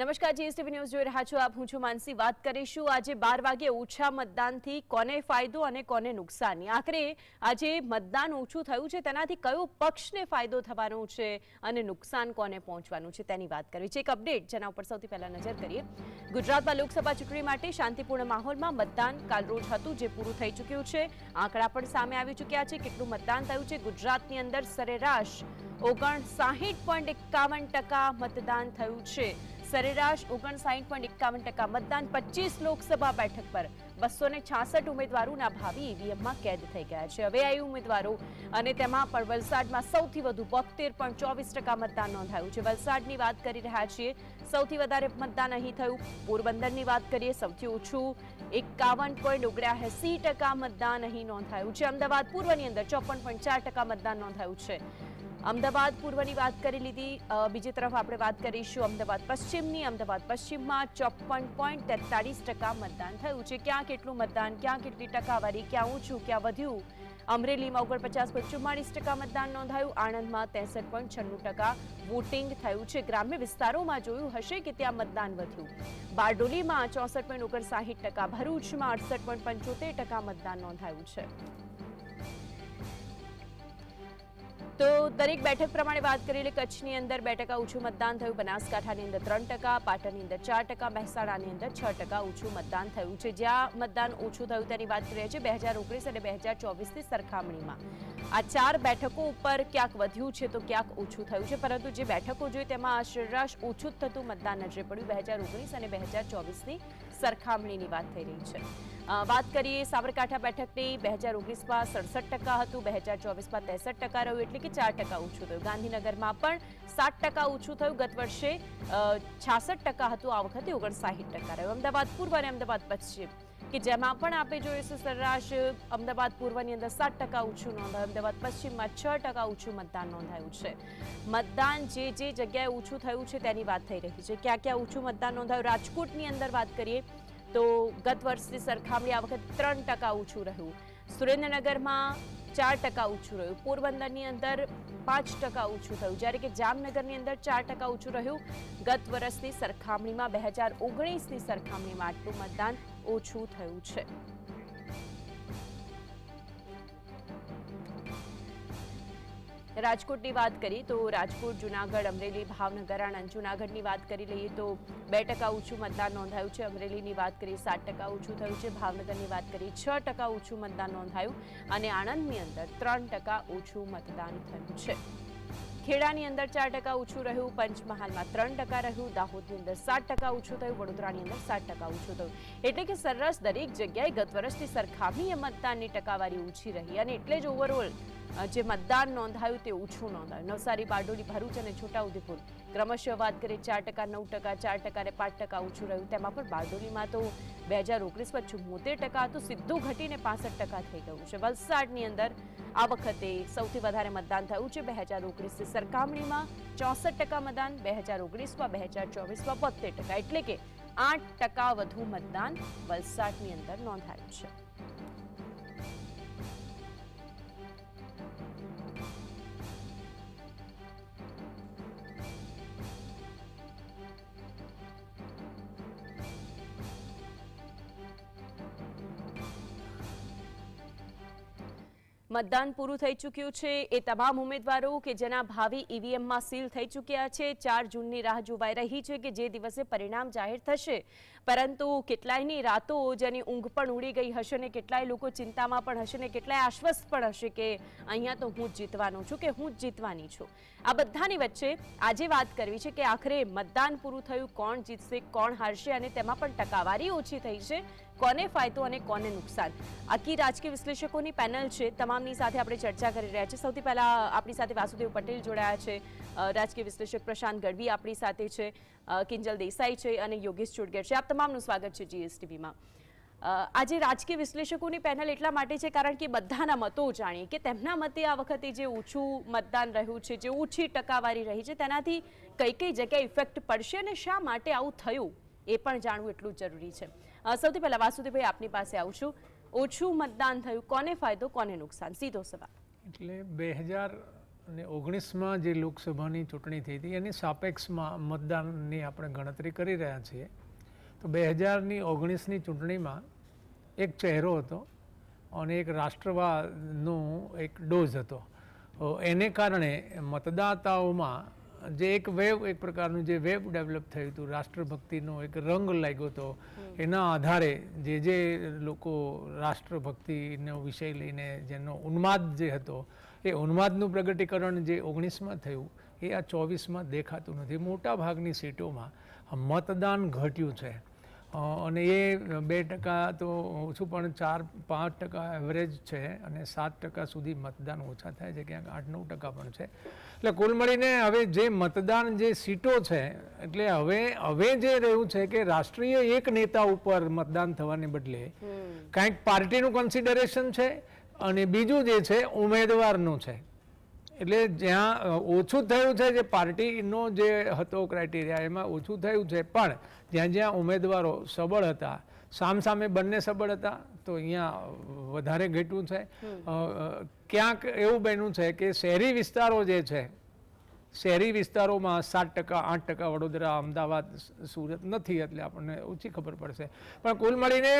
નમસ્કાર GSTV news જોઈ રહ્યા છો આપ હું છું માનસી વાત કરીશું આજે બાર વાગે ઓછા મતદાનથી કોને ફાયદો અને કોને નુકસાની આખરે આજે મતદાન ઓછું થયું છે તેનાથી કયો પક્ષને ફાયદો થવાનો છે અને નુકસાન કોને પહોંચવાનું છે તેની વાત કરવી છે એક અપડેટ જેના ઉપર સૌથી પહેલા નજર કરીએ ગુજરાતમાં લોકસભા ચૂંટણી માટે શાંતિપૂર્ણ માહોલમાં મતદાન કાલરોજ હતું જે પૂરું થઈ ચૂક્યું છે આંકડા પણ સામે આવી ચૂક્યા છે કેટલું મતદાન થયું છે ગુજરાતની અંદર સરેરાશ ઓગણ સાહીઠ પોઈન્ટ એકાવન ટકા મતદાન થયું છે સરેરાશ ઓગણસાઠ પોઈન્ટ એકાવન ટકા મતદાન પચીસ લોકસભા બેઠક પર બસો ને છાસઠ ઉમેદવારોના ભાવિ ઈવીએમમાં કેદ થઈ ગયા છે હવે આ ઉમેદવારો અને તેમાં પણ વલસાડમાં સૌથી વધુ બોતેર પોઈન્ટ ચોવીસ ટકા મતદાન નોંધાયું છે વલસાડની વાત કરી રહ્યા છીએ સૌથી વધારે મતદાન અહીં થયું પોરબંદરની વાત કરીએ સૌથી ઓછું એકાવન પોઈન્ટ ઓગણ્યાએસી ટકા મતદાન અહીં નોંધાયું છે અમદાવાદ પૂર્વની અંદર ચોપન પોઈન્ટ ચાર ટકા મતદાન નોંધાયું છે અમદાવાદ પૂર્વની વાત કરી લીધી બીજી તરફ આપણે વાત કરીશું અમદાવાદ પશ્ચિમની અમદાવાદ પશ્ચિમમાં ચોપન પોઈન્ટ તેતાલીસ ટકા મતદાન થયું છે ક્યાં કેટલું મતદાન ક્યાં કેટલી ટકાવારી ક્યાં ઊંચું ક્યાં વધ્યું અમરેલીમાં ઓગણપચાસ પોઈન્ટ ચુમ્માળીસ ટકા મતદાન નોંધાયું આણંદમાં ત્રેસઠ પોઈન્ટ છન્નું ટકા વોટિંગ થયું છે ગ્રામ્ય વિસ્તારોમાં જોયું હશે કે ત્યાં મતદાન વધ્યું બારડોલીમાં ચોસઠ પોઈન્ટ ઓગણસાહીઠ ટકા ભરૂચમાં અડસઠ પોઈન્ટ પંચોતેર ટકા મતદાન નોંધાયું છે તો દરેક બેઠક પ્રમાણે વાત કરીએ એટલે કચ્છની અંદર બે ટકા ઓછું મતદાન થયું બનાસકાંઠાની અંદર ત્રણ ટકા પાટણની અંદર ચાર ટકા મહેસાણાની અંદર છ ટકા ઓછું મતદાન થયું છે જ્યાં મતદાન ઓછું થયું તેની વાત કરીએ છીએ બે હજાર ઓગણીસ અને બે હજાર ચોવીસની સરખામણીમાં આ ચાર બેઠકો ઉપર ક્યાંક વધ્યું છે તો ક્યાંક ઓછું થયું છે પરંતુ જે બેઠકો જોઈ તેમાં સરેરાશ ઓછું થતું મતદાન નજરે પડ્યું બે હજાર ઓગણીસ અને બે હજાર ચોવીસની સરખામણીની વાત થઈ રહી છે વાત કરીએ સાબરકાંઠા બેઠકની બે હજાર ઓગણીસમાં સડસઠ ટકા હતું બે હજાર ચોવીસમાં ત્રેસઠ ટકા રહ્યું એટલે કે ચાર ટકા ઓછું થયું ગાંધીનગરમાં પણ સાત ટકા ઓછું થયું ગત વર્ષે છાસઠ ટકા હતું આ વખતે ઓગણસાહીઠ ટકા રહ્યું અમદાવાદ પૂર્વ અને અમદાવાદ પશ્ચિમ કે જેમાં પણ આપણે જોઈશું સરેરાશ અમદાવાદ પૂર્વની અંદર સાત ટકા ઓછું નોંધાયું અમદાવાદ પશ્ચિમમાં છ ટકા ઓછું મતદાન નોંધાયું છે મતદાન જે જે જગ્યાએ ઓછું થયું છે તેની વાત થઈ રહી છે ક્યાં ક્યાં ઓછું મતદાન નોંધાયું રાજકોટની અંદર વાત કરીએ તો ગત વર્ષની સરખામણી આ વખતે ત્રણ ટકા ઓછું રહ્યું સુરેન્દ્રનગરમાં ચાર ટકા ઓછું રહ્યું પોરબંદરની અંદર પાંચ ટકા ઓછું થયું જ્યારે કે જામનગરની અંદર ચાર ટકા ઓછું રહ્યું ગત વર્ષની સરખામણીમાં બે હજાર ઓગણીસની સરખામણીમાં આટલું મતદાન ઓછું થયું છે રાજકોટની વાત કરીએ તો રાજકોટ જુનાગઢ અમરેલી ભાવનગર આણંદ જુનાગઢની વાત કરી લઈએ તો બે ટકા ઓછું મતદાન નોંધાયું છે અમરેલીની વાત કરીએ સાત ટકા ઓછું થયું છે ભાવનગરની વાત કરીએ છ ટકા ઓછું મતદાન નોંધાયું અને આણંદની અંદર ત્રણ ટકા ઓછું મતદાન થયું છે ખેડાની અંદર ચાર ટકા ઓછું રહ્યું પંચમહાલમાં ત્રણ ટકા રહ્યું દાહોદની અંદર સાત ટકા ઓછું થયું વડોદરાની અંદર સાત ટકા ઓછું થયું એટલે કે સરસ દરેક જગ્યાએ ગત વર્ષની સરખામણીએ મતદાનની ટકાવારી ઓછી રહી અને એટલે જ ઓવરઓલ જે મતદાન નોંધાયું તે ઓછું નોંધાયું નવસારી બારડોલી ભરૂચ અને છોટાઉદેપુર ક્રમશઃ વાત કરીએ ચાર ટકા નવ ટકા ચાર ટકા અને પાંચ ટકા ઓછું રહ્યું તેમાં પણ બારડોલીમાં તો બે હજાર ઓગણીસમાં ચુમ્મોતેર ટકા હતું સીધું ઘટીને પાસઠ ટકા થઈ ગયું છે વલસાડની અંદર આ વખતે સૌથી વધારે મતદાન થયું છે બે હજાર ઓગણીસની સરખામણીમાં ચોસઠ ટકા મતદાન બે હજાર ઓગણીસમાં બે હજાર ચોવીસમાં બોતેર ટકા એટલે કે આઠ ટકા વધુ મતદાન વલસાડની અંદર નોંધાયું છે મતદાન પૂરું થઈ ચૂક્યું છે એ તમામ ઉમેદવારો કે જેના ભાવિ ઈવીએમમાં સીલ થઈ ચૂક્યા છે ચાર જૂનની રાહ જોવાઈ રહી છે કે જે દિવસે પરિણામ જાહેર થશે પરંતુ કેટલાયની રાતો જેની ઊંઘ પણ ઉડી ગઈ હશે ને કેટલાય લોકો ચિંતામાં પણ હશે ને કેટલાય આશ્વસ્ત પણ હશે કે અહીંયા તો હું જ જીતવાનો છું કે હું જ જીતવાની છું આ બધાની વચ્ચે આજે વાત કરવી છે કે આખરે મતદાન પૂરું થયું કોણ જીતશે કોણ હારશે અને તેમાં પણ ટકાવારી ઓછી થઈ છે કોને ફાયદો અને કોને નુકસાન આખી રાજકીય વિશ્લેષકોની પેનલ છે તમામની સાથે આપણે ચર્ચા કરી રહ્યા છીએ સૌથી પહેલાં આપણી સાથે વાસુદેવ પટેલ જોડાયા છે રાજકીય વિશ્લેષક પ્રશાંત ગઢવી આપણી સાથે છે કિંજલ દેસાઈ છે અને યોગેશ ચુડગેર છે આપ તમામનું સ્વાગત છે જીએસટીવીમાં આજે રાજકીય વિશ્લેષકોની પેનલ એટલા માટે છે કારણ કે બધાના મતો જાણીએ કે તેમના મતે આ વખતે જે ઓછું મતદાન રહ્યું છે જે ઓછી ટકાવારી રહી છે તેનાથી કઈ કઈ જગ્યાએ ઇફેક્ટ પડશે અને શા માટે આવું થયું એ પણ જાણવું એટલું જરૂરી છે સૌથી પહેલાં વાસુદેવભાઈ આપની પાસે આવું છું ઓછું મતદાન થયું કોને ફાયદો કોને નુકસાન સીધો સવાલ એટલે બે હજાર અને ઓગણીસમાં જે લોકસભાની ચૂંટણી થઈ હતી એની સાપેક્ષમાં મતદાનની આપણે ગણતરી કરી રહ્યા છીએ તો બે હજારની ઓગણીસની ચૂંટણીમાં એક ચહેરો હતો અને એક રાષ્ટ્રવાદનો એક ડોઝ હતો એને કારણે મતદાતાઓમાં જે એક વેવ એક પ્રકારનું જે વેવ ડેવલપ થયું હતું રાષ્ટ્રભક્તિનો એક રંગ લાગ્યો હતો એના આધારે જે જે લોકો રાષ્ટ્રભક્તિનો વિષય લઈને જેનો ઉન્માદ જે હતો એ ઉન્માદનું પ્રગટીકરણ જે ઓગણીસમાં થયું એ આ ચોવીસમાં દેખાતું નથી મોટા ભાગની સીટોમાં મતદાન ઘટ્યું છે અને એ બે ટકા તો ઓછું પણ ચાર પાંચ ટકા એવરેજ છે અને સાત ટકા સુધી મતદાન ઓછા થાય છે ક્યાંક આઠ નવ ટકા પણ છે એટલે કુલ મળીને હવે જે મતદાન જે સીટો છે એટલે હવે હવે જે રહ્યું છે કે રાષ્ટ્રીય એક નેતા ઉપર મતદાન થવાને બદલે કાંઈક પાર્ટીનું કન્સિડરેશન છે અને બીજું જે છે ઉમેદવારનું છે એટલે જ્યાં ઓછું થયું છે જે પાર્ટીનો જે હતો ક્રાઇટેરિયા એમાં ઓછું થયું છે પણ જ્યાં જ્યાં ઉમેદવારો સબળ હતા સામસામે બંને સબળ હતા તો અહીંયા વધારે ઘટ્યું છે ક્યાંક એવું બન્યું છે કે શહેરી વિસ્તારો જે છે શહેરી વિસ્તારોમાં સાત ટકા આઠ ટકા વડોદરા અમદાવાદ સુરત નથી એટલે આપણને ઓછી ખબર પડશે પણ કુલ મળીને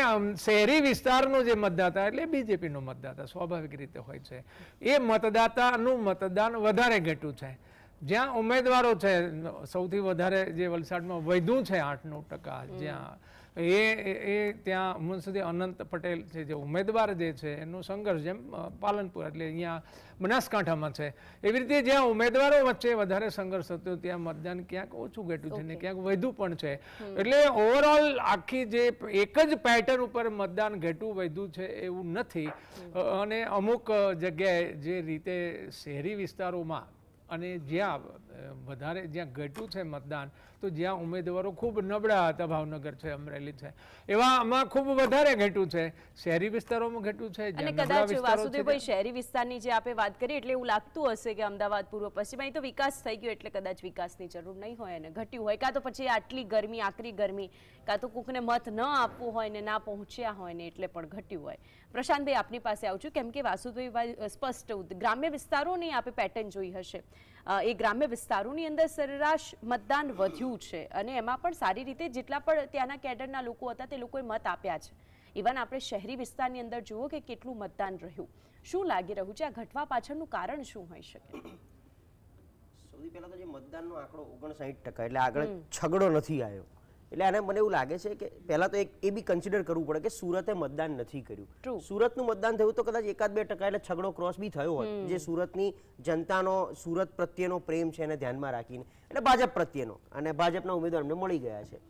શહેરી વિસ્તારનો જે મતદાતા એટલે બીજેપીનો મતદાતા સ્વાભાવિક રીતે હોય છે એ મતદાતાનું મતદાન વધારે ઘટ્યું છે જ્યાં ઉમેદવારો છે સૌથી વધારે જે વલસાડમાં વધ્યું છે આઠ નવ ટકા જ્યાં એ એ ત્યાં હમણાં સુધી અનંત પટેલ છે જે ઉમેદવાર જે છે એનું સંઘર્ષ જેમ પાલનપુર એટલે અહીંયા બનાસકાંઠામાં છે એવી રીતે જ્યાં ઉમેદવારો વચ્ચે વધારે સંઘર્ષ હતો ત્યાં મતદાન ક્યાંક ઓછું ઘટ્યું છે ને ક્યાંક વધુ પણ છે એટલે ઓવરઓલ આખી જે એક જ પેટર્ન ઉપર મતદાન ઘટું વધ્યું છે એવું નથી અને અમુક જગ્યાએ જે રીતે શહેરી વિસ્તારોમાં અને જ્યાં વધારે જ્યાં ઘટ્યું છે મતદાન તો જ્યાં ઉમેદવારો ખૂબ નબળા હતા ભાવનગર છે અમરેલી છે એવા આમાં ખૂબ વધારે ઘટ્યું છે શહેરી વિસ્તારોમાં ઘટ્યું છે અને કદાચ વાસુદેવભાઈ શહેરી વિસ્તારની જે આપણે વાત કરી એટલે એવું લાગતું હશે કે અમદાવાદ પૂર્વ પશ્ચિમ અહીં તો વિકાસ થઈ ગયો એટલે કદાચ વિકાસની જરૂર નહીં હોય અને ઘટ્યું હોય કાં તો પછી આટલી ગરમી આકરી ગરમી કાં તો કોકને મત ન આપવું હોય ને ના પહોંચ્યા હોય ને એટલે પણ ઘટ્યું હોય પ્રશાંતભાઈ આપની પાસે આવું છું કેમ કે વાસુદેવભાઈ સ્પષ્ટ ગ્રામ્ય વિસ્તારોની આપણે પેટર્ન જોઈ હશે એ ગ્રામ્ય વિસ્તારોની અંદર સરેરાશ મતદાન વધ્યું છે અને એમાં પણ સારી રીતે જેટલા પણ ત્યાંના કેડરના લોકો હતા તે લોકોએ મત આપ્યા છે ઇવન આપણે શહેરી વિસ્તારની અંદર જુઓ કે કેટલું મતદાન રહ્યું શું લાગી રહ્યું છે આ ઘટવા પાછળનું કારણ શું હોઈ શકે સૌથી પહેલાં તો જે મતદાનનો આંકડો ઓગણસાઠ ટકા એટલે આગળ છગડો નથી આવ્યો એટલે આને મને એવું લાગે છે કે પહેલાં તો એક એ બી કન્સિડર કરવું પડે કે સુરતે મતદાન નથી કર્યું સુરતનું મતદાન થયું તો કદાચ એકાદ બે ટકા એટલે છગડો ક્રોસ બી થયો હોત જે સુરતની જનતાનો સુરત પ્રત્યેનો પ્રેમ છે એને ધ્યાનમાં રાખીને એટલે ભાજપ પ્રત્યેનો અને ભાજપના ઉમેદવાર અમને મળી ગયા છે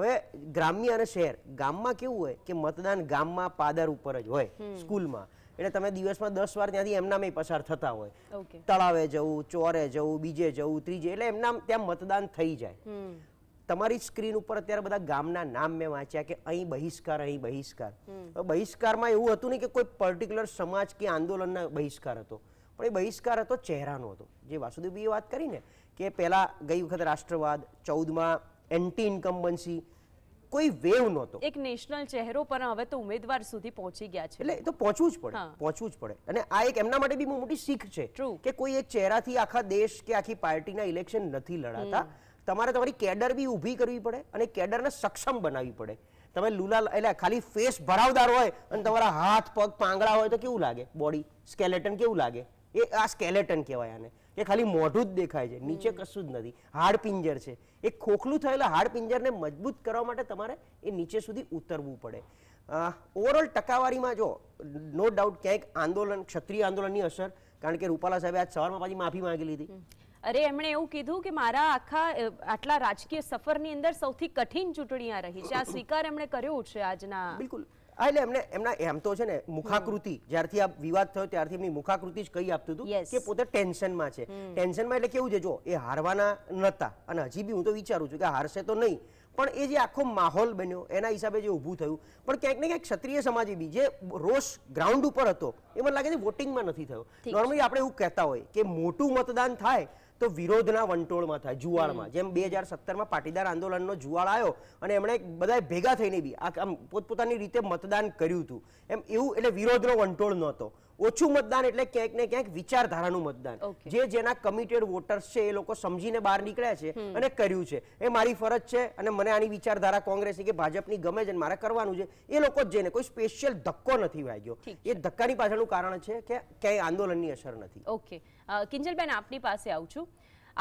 હવે ગ્રામ્ય અને શહેર ગામમાં કેવું હોય કે મતદાન ગામમાં પાદર ઉપર જ હોય સ્કૂલમાં એટલે તમે દિવસમાં દસ વાર ત્યાંથી એમનામાં પસાર થતા હોય તળાવે જવું ચોરે જવું બીજે જવું ત્રીજે એટલે એમના ત્યાં મતદાન થઈ જાય તમારી સ્ક્રીન ઉપર અત્યારે બધા ગામના નામ મેં વાંચ્યા કે અહીં બહિષ્કાર અહીં બહિષ્કાર બહિષ્કારમાં એવું હતું નહીં કે કોઈ પર્ટિક્યુલર સમાજ કે આંદોલનના બહિષ્કાર હતો પણ એ બહિષ્કાર હતો ચહેરાનો હતો જે વાસુદેવભાઈએ વાત કરી ને કે પહેલાં ગઈ વખત રાષ્ટ્રવાદ ચૌદમાં એન્ટી ઇન્કમ્બન્સી કોઈ વેવ નહોતો એક નેશનલ ચહેરો પણ હવે તો ઉમેદવાર સુધી પહોંચી ગયા છે એટલે તો પહોંચવું જ પડે પહોંચવું જ પડે અને આ એક એમના માટે બી મોટી શીખ છે કે કોઈ એક ચહેરાથી આખા દેશ કે આખી પાર્ટીના ઇલેક્શન નથી લડાતા તમારે તમારી કેડર બી ઊભી કરવી પડે અને કેડરને સક્ષમ બનાવવી પડે તમે લુલા એટલે ખાલી ફેસ ભરાવદાર હોય અને તમારા હાથ પગ પાંગળા હોય તો કેવું લાગે બોડી સ્કેલેટન કેવું લાગે એ આ સ્કેલેટન કહેવાય આને એ ખાલી મોઢું જ દેખાય છે નીચે કશું જ નથી હાડ પિંજર છે એ ખોખલું થયેલા હાડ પિંજરને મજબૂત કરવા માટે તમારે એ નીચે સુધી ઉતરવું પડે ઓવરઓલ ટકાવારીમાં જો નો ડાઉટ ક્યાંક આંદોલન ક્ષત્રિય આંદોલનની અસર કારણ કે રૂપાલા સાહેબે આજ સવારમાં પાછી માફી માંગી લીધી અરે એમણે એવું કીધું કે મારા આખા આટલા રાજકીય સફરની અંદર સૌથી કઠિન ચૂંટણી આ રહી છે આ સ્વીકાર એમણે કર્યો છે આજના બિલકુલ હા એટલે એમને એમના એમ તો છે ને મુખાકૃતિ જ્યારથી આ વિવાદ થયો ત્યારથી એમની મુખાકૃતિ જ કહી આપતું હતું કે પોતે ટેન્શનમાં છે ટેન્શનમાં એટલે કેવું છે જો એ હારવાના નહોતા અને હજી બી હું તો વિચારું છું કે હારશે તો નહીં પણ એ જે આખો માહોલ બન્યો એના હિસાબે જે ઊભું થયું પણ ક્યાંક ને ક્યાંક ક્ષત્રિય સમાજે બી જે રોષ ગ્રાઉન્ડ ઉપર હતો એ મને લાગે છે વોટિંગમાં નથી થયો નોર્મલી આપણે એવું કહેતા હોય કે મોટું મતદાન થાય તો વિરોધના વંટોળમાં થાય જુવાળમાં જેમ બે હજાર સત્તરમાં પાટીદાર આંદોલનનો જુવાળ આવ્યો અને એમણે બધા ભેગા થઈને બી આ આમ પોતપોતાની રીતે મતદાન કર્યું હતું એમ એવું એટલે વિરોધનો વંટોળ નહોતો ઓછું મતદાન એટલે ક્યાંક ને ક્યાંક વિચારધારાનું મતદાન જે જેના કમિટેડ વોટર્સ છે એ લોકો સમજીને બહાર નીકળ્યા છે અને કર્યું છે એ મારી ફરજ છે અને મને આની વિચારધારા કોંગ્રેસની કે ભાજપની ગમે છે મારે કરવાનું છે એ લોકો જ જઈને કોઈ સ્પેશિયલ ધક્કો નથી વાગ્યો એ ધક્કાની પાછળનું કારણ છે કે ક્યાંય આંદોલનની અસર નથી ઓકે કિંજલબેન આપની પાસે આવું છું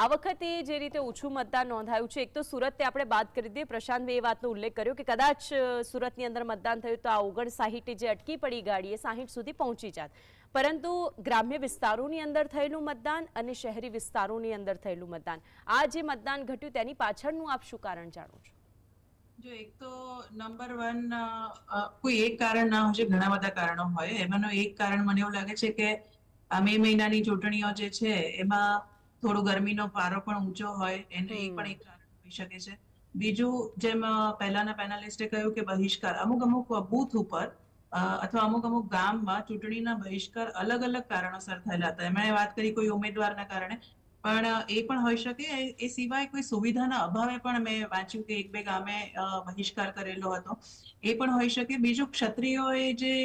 આ વખતે જે રીતે ઓછું મતદાન નોંધાયું છે એક તો સુરત આપણે બાદ કરી દઈએ પ્રશાંતભાઈ એ વાતનો ઉલ્લેખ કર્યો કે કદાચ સુરતની અંદર મતદાન થયું તો આ ઓગણસાહીઠ જે અટકી પડી ગાડી એ સાહીઠ સુધી પહોંચી જાત પરંતુ ગ્રામ્ય વિસ્તારોની અંદર થયેલું મતદાન અને શહેરી વિસ્તારોની અંદર થયેલું મતદાન આ જે મતદાન ઘટ્યું તેની પાછળનું આપ શું કારણ જાણો છો જો એક તો નંબર વન કોઈ એક કારણ ના હોય ઘણા બધા કારણો હોય એમાંનો એક કારણ મને એવું લાગે છે કે આ મે મહિનાની ચૂંટણીઓ જે છે એમાં થોડો ગરમીનો પારો પણ ઊંચો હોય એને એ પણ એક કારણ હોઈ શકે છે બીજું જેમ પહેલાના પેનાલિસ્ટે કહ્યું કે બહિષ્કાર અમુક અમુક બૂથ ઉપર અથવા અમુક અમુક ગામમાં ચૂંટણીના બહિષ્કાર અલગ અલગ કારણોસર થયેલા હતા એમણે વાત કરી કોઈ ઉમેદવારના કારણે પણ એ પણ હોઈ શકે એ સિવાય કોઈ સુવિધાના અભાવે પણ મેં વાંચ્યું કે એક બે ગામે બહિષ્કાર કરેલો હતો એ પણ હોઈ શકે બીજું ક્ષત્રિયોએ જે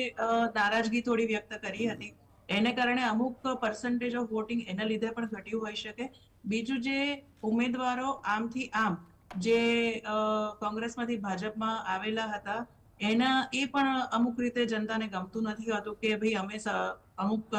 નારાજગી થોડી વ્યક્ત કરી હતી એને કારણે અમુક પર્સન્ટેજ ઓફ વોટિંગ એના લીધે પણ ઘટ્યું હોઈ શકે બીજું જે ઉમેદવારો આમથી આમ જે કોંગ્રેસમાંથી ભાજપમાં આવેલા હતા એના એ પણ અમુક રીતે જનતાને ગમતું નથી હોતું કે ભાઈ અમે અમુક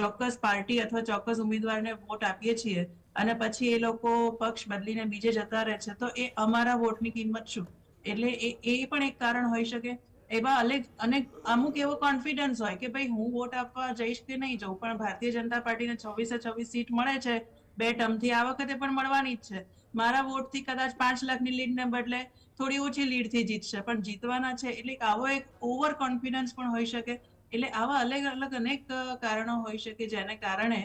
ચોક્કસ પાર્ટી અથવા ચોક્કસ ઉમેદવારને વોટ આપીએ છીએ અને પછી એ લોકો પક્ષ બદલીને બીજે જતા રહે છે તો એ અમારા વોટની કિંમત શું એટલે એ પણ એક કારણ હોઈ શકે એવા અનેક અનેક અમુક એવો કોન્ફિડન્સ હોય કે ભાઈ હું વોટ આપવા જઈશ કે નહીં જઉં પણ ભારતીય જનતા પાર્ટીને છવ્વીસે છવ્વીસ સીટ મળે છે બે ટર્મથી આ વખતે પણ મળવાની જ છે મારા વોટથી કદાચ પાંચ લાખની લીડને બદલે થોડી ઓછી લીડથી જીતશે પણ જીતવાના છે એટલે આવો એક ઓવર કોન્ફિડન્સ પણ હોઈ શકે એટલે આવા અલગ અલગ અનેક કારણો હોઈ શકે જેને કારણે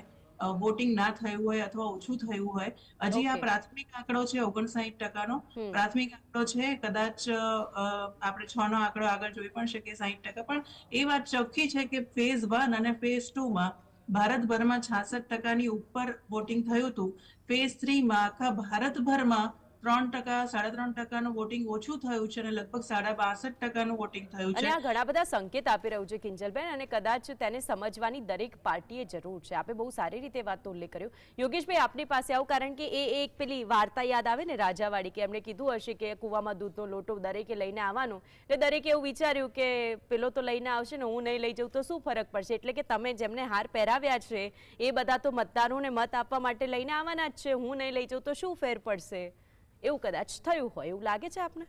વોટિંગ ના થયું હોય અથવા ઓછું થયું હોય હજી આ પ્રાથમિક આંકડો છે ઓગણસાઠ ટકાનો પ્રાથમિક આંકડો છે કદાચ આપણે છ નો આંકડો આગળ જોઈ પણ શકીએ સાઈઠ ટકા પણ એ વાત ચોખ્ખી છે કે ફેઝ વન અને ફેઝ ટુ માં ભારતભરમાં છાસઠ ટકાની ઉપર વોટિંગ થયું હતું ફેઝ થ્રીમાં આખા ભારતભરમાં ત્રણ ટકા સાડા ત્રણ ટકાનું વોટિંગ ઓછું થયું છે અને લગભગ સાડા બાસઠ ટકાનું વોટિંગ થયું છે અને આ ઘણા બધા સંકેત આપી રહ્યું છે કિંજલબેન અને કદાચ તેને સમજવાની દરેક પાર્ટીએ જરૂર છે આપે બહુ સારી રીતે વાતનો ઉલ્લેખ કર્યો યોગેશભાઈ આપની પાસે આવું કારણ કે એ એક પેલી વાર્તા યાદ આવે ને રાજાવાડી કે એમણે કીધું હશે કે કૂવામાં દૂધનો લોટો દરેકે લઈને આવવાનું એટલે દરેકે એવું વિચાર્યું કે પેલો તો લઈને આવશે ને હું નહીં લઈ જઉં તો શું ફરક પડશે એટલે કે તમે જેમને હાર પહેરાવ્યા છે એ બધા તો મતદારોને મત આપવા માટે લઈને આવવાના જ છે હું નહીં લઈ જઉં તો શું ફેર પડશે એવું કદાચ થયું હોય એવું લાગે છે આપને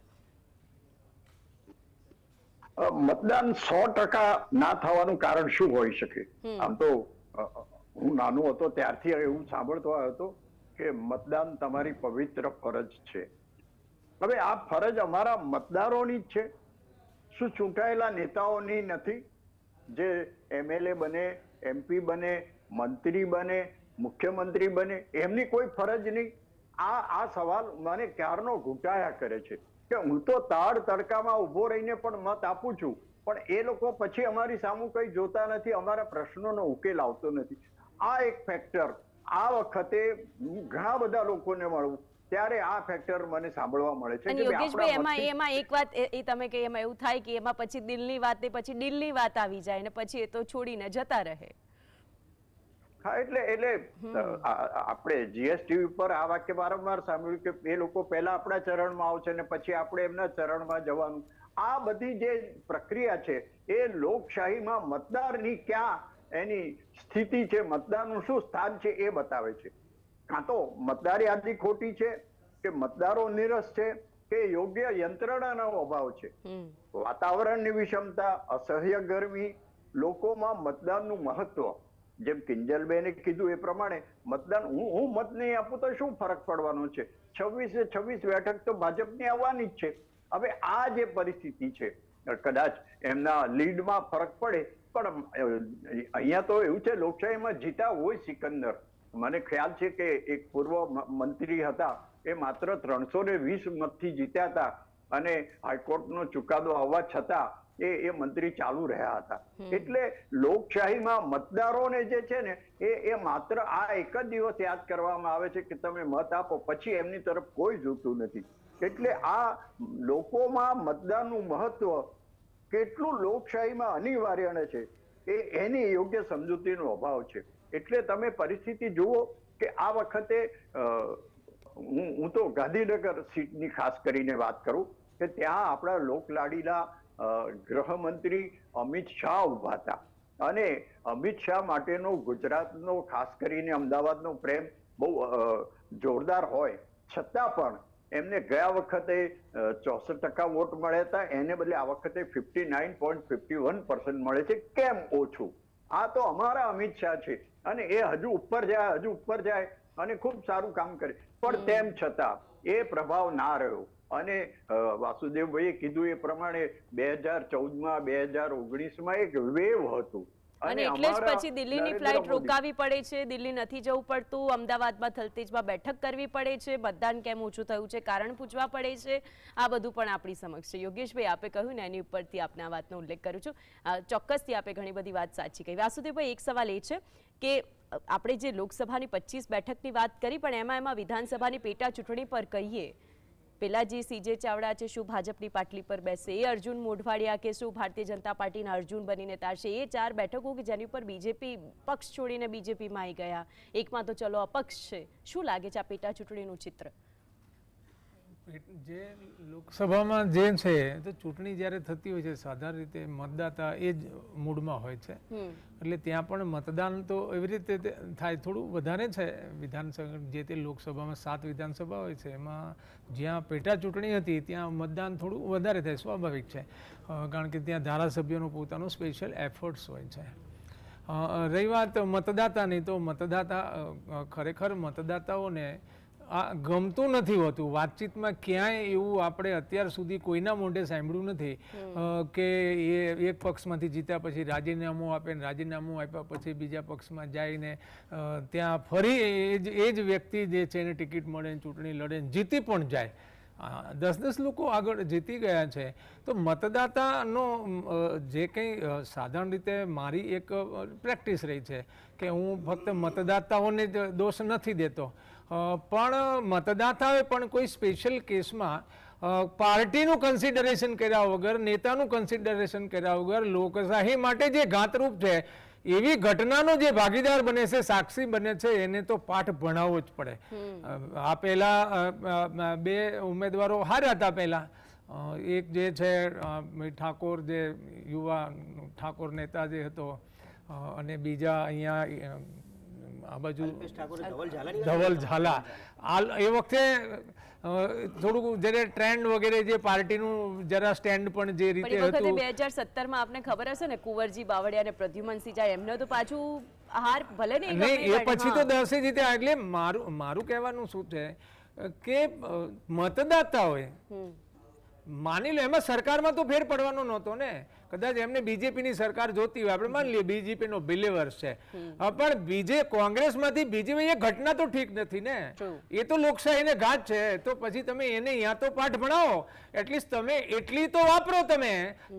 મતદાન સો ટકા ના થવાનું કારણ શું હોય શકે આમ તો હું નાનો હતો ત્યારથી હું સાંભળતો હતો કે મતદાન તમારી પવિત્ર ફરજ છે હવે આ ફરજ અમારા મતદારોની જ છે શું ચૂંટાયેલા નેતાઓની નથી જે એમએલએ બને એમપી બને મંત્રી બને મુખ્યમંત્રી બને એમની કોઈ ફરજ નહીં આ આ સવાલ મને ક્યારનો ઘૂંટાયા કરે છે કે હું તો તાળ તડકામાં ઉભો રહીને પણ મત આપું છું પણ એ લોકો પછી અમારી સામુ કંઈ જોતા નથી અમારા પ્રશ્નોનો ઉકેલ આવતો નથી આ એક ફેક્ટર આ વખતે ઘણા બધા લોકોને મળું ત્યારે આ ફેક્ટર મને સાંભળવા મળે છે અને યોગેશભાઈ એમાં એમાં એક વાત એ તમે કે એમાં એવું થાય કે એમાં પછી દિલની વાત ને પછી દિલની વાત આવી જાય ને પછી એ તો છોડીને જતા રહે હા એટલે એટલે આપણે જીએસટી ઉપર આ વાક્ય વારંવાર સાંભળ્યું કે એ લોકો પહેલા આપણા ચરણમાં આવશે ને પછી આપણે એમના ચરણમાં જવાનું આ બધી જે પ્રક્રિયા છે એ લોકશાહીમાં મતદારની ક્યાં એની સ્થિતિ છે મતદારનું શું સ્થાન છે એ બતાવે છે કાં તો મતદાર યાદી ખોટી છે કે મતદારો નિરસ છે કે યોગ્ય યંત્રણાનો અભાવ છે વાતાવરણની વિષમતા અસહ્ય ગરમી લોકોમાં મતદાનનું મહત્વ જેમ કિંજલબેને કીધું એ પ્રમાણે મતદાન હું હું મત નહીં આપું તો શું ફરક પડવાનો છે છવ્વીસે છવ્વીસ બેઠક તો ભાજપની આવવાની જ છે હવે આ જે પરિસ્થિતિ છે કદાચ એમના લીડમાં ફરક પડે પણ અહીંયા તો એવું છે લોકશાહીમાં જીતા હોય સિકંદર મને ખ્યાલ છે કે એક પૂર્વ મંત્રી હતા એ માત્ર ત્રણસો ને વીસ મતથી જીત્યા હતા અને હાઈકોર્ટનો ચુકાદો આવવા છતાં એ એ મંત્રી ચાલુ રહ્યા હતા એટલે લોકશાહીમાં મતદારોને જે છે ને એ એ માત્ર આ એક જ દિવસ યાદ કરવામાં આવે છે કે તમે મત આપો પછી એમની તરફ કોઈ જોતું નથી એટલે આ લોકોમાં મતદાનનું મહત્વ કેટલું લોકશાહીમાં અનિવાર્ય છે એ એની યોગ્ય સમજૂતીનો અભાવ છે એટલે તમે પરિસ્થિતિ જુઓ કે આ વખતે હું હું તો ગાંધીનગર સીટની ખાસ કરીને વાત કરું કે ત્યાં આપણા લોકલાડીના ગૃહમંત્રી અમિત શાહ ઊભા હતા અને અમિત શાહ માટેનો ગુજરાતનો ખાસ કરીને અમદાવાદનો પ્રેમ બહુ જોરદાર હોય છતાં પણ એમને ગયા વખતે ચોસઠ ટકા વોટ મળ્યા હતા એને બદલે આ વખતે fifty nine point fifty one percent મળે છે કેમ ઓછું આ તો અમારા અમિત શાહ છે અને એ હજુ ઉપર જાય હજુ ઉપર જાય અને ખૂબ સારું કામ કરે પણ તેમ છતાં એ પ્રભાવ ના રહ્યો અને વાસુદેવભાઈએ કીધું એ પ્રમાણે બે હજાર ચૌદમાં બે હજાર ઓગણીસમાં એક વેવ હતું અને એટલે જ પછી દિલ્હીની ફ્લાઇટ રોકાવી પડે છે દિલ્હી નથી જવું પડતું અમદાવાદમાં થલતેજમાં બેઠક કરવી પડે છે મતદાન કેમ ઓછું થયું છે કારણ પૂછવા પડે છે આ બધું પણ આપણી સમક્ષ છે યોગેશભાઈ આપે કહ્યું ને એની ઉપરથી આપના વાતનો ઉલ્લેખ કરું છું ચોક્કસથી આપે ઘણી બધી વાત સાચી કહી વાસુદેવભાઈ એક સવાલ એ છે કે આપણે જે લોકસભાની પચીસ બેઠકની વાત કરી પણ એમાં એમાં વિધાનસભાની પેટા ચૂંટણી પર કહીએ પેલા જે સીજે ચાવડા છે શું ભાજપની પાટલી પર બેસે એ અર્જુન મોઢવાડિયા કે શું ભારતીય જનતા પાર્ટીના અર્જુન બનીને તારશે એ ચાર બેઠકો કે જેની ઉપર બીજેપી પક્ષ છોડીને બીજેપીમાં આવી ગયા એકમાં તો ચલો અપક્ષ છે શું લાગે છે આ પેટા ચૂંટણીનું ચિત્ર જે લોકસભામાં જે છે તો ચૂંટણી જ્યારે થતી હોય છે સાધારણ રીતે મતદાતા એ જ મૂડમાં હોય છે એટલે ત્યાં પણ મતદાન તો એવી રીતે થાય થોડું વધારે છે વિધાનસભા જે તે લોકસભામાં સાત વિધાનસભા હોય છે એમાં જ્યાં પેટા ચૂંટણી હતી ત્યાં મતદાન થોડું વધારે થાય સ્વાભાવિક છે કારણ કે ત્યાં ધારાસભ્યોનો પોતાનો સ્પેશિયલ એફર્ટ્સ હોય છે રહી વાત મતદાતાની તો મતદાતા ખરેખર મતદાતાઓને આ ગમતું નથી હોતું વાતચીતમાં ક્યાંય એવું આપણે અત્યાર સુધી કોઈના મોઢે સાંભળ્યું નથી કે એ એક પક્ષમાંથી જીત્યા પછી રાજીનામું આપે ને રાજીનામું આપ્યા પછી બીજા પક્ષમાં જઈને ત્યાં ફરી એ જ એ જ વ્યક્તિ જે છે એને ટિકિટ મળે ને ચૂંટણી લડે જીતી પણ જાય દસ દસ લોકો આગળ જીતી ગયા છે તો મતદાતાનો જે કંઈ સાધારણ રીતે મારી એક પ્રેક્ટિસ રહી છે કે હું ફક્ત મતદાતાઓને જ દોષ નથી દેતો પણ મતદાતાએ પણ કોઈ સ્પેશિયલ કેસમાં પાર્ટીનું કન્સિડરેશન કર્યા વગર નેતાનું કન્સિડરેશન કર્યા વગર લોકશાહી માટે જે ઘાતરૂપ છે એવી ઘટનાનો જે ભાગીદાર બને છે સાક્ષી બને છે એને તો પાઠ ભણાવવો જ પડે આ પહેલા બે ઉમેદવારો હાર્યા હતા પહેલા એક જે છે ઠાકોર જે યુવા ઠાકોર નેતા જે હતો અને બીજા અહીંયા આ બાજુ ધવલ ઝાલા એ વખતે થોડુંક જ્યારે ટ્રેન્ડ વગેરે જે પાર્ટીનું જરા સ્ટેન્ડ પણ જે રીતે બે હજાર સત્તરમાં આપને ખબર હશે ને કુંવરજી બાવળિયા અને પ્રદ્યુમન સિંચાઈ એમને તો પાછું હાર ભલે નહીં એ પછી તો દસે જીત્યા એટલે મારું મારું કહેવાનું શું છે કે મતદાતાઓએ માની લો એમાં સરકારમાં તો ફેર પડવાનો નહોતો ને કદાચ એમને બીજેપીની સરકાર જોતી હોય આપણે માની લઈએ બીજેપીનો બિલીવર્સ છે પણ બીજે કોંગ્રેસમાંથી બીજી એ ઘટના તો ઠીક નથી ને એ તો લોકશાહી લોકશાહીને ઘાત છે તો પછી તમે એને યા તો પાઠ ભણાવો એટલીસ્ટ તમે એટલી તો વાપરો તમે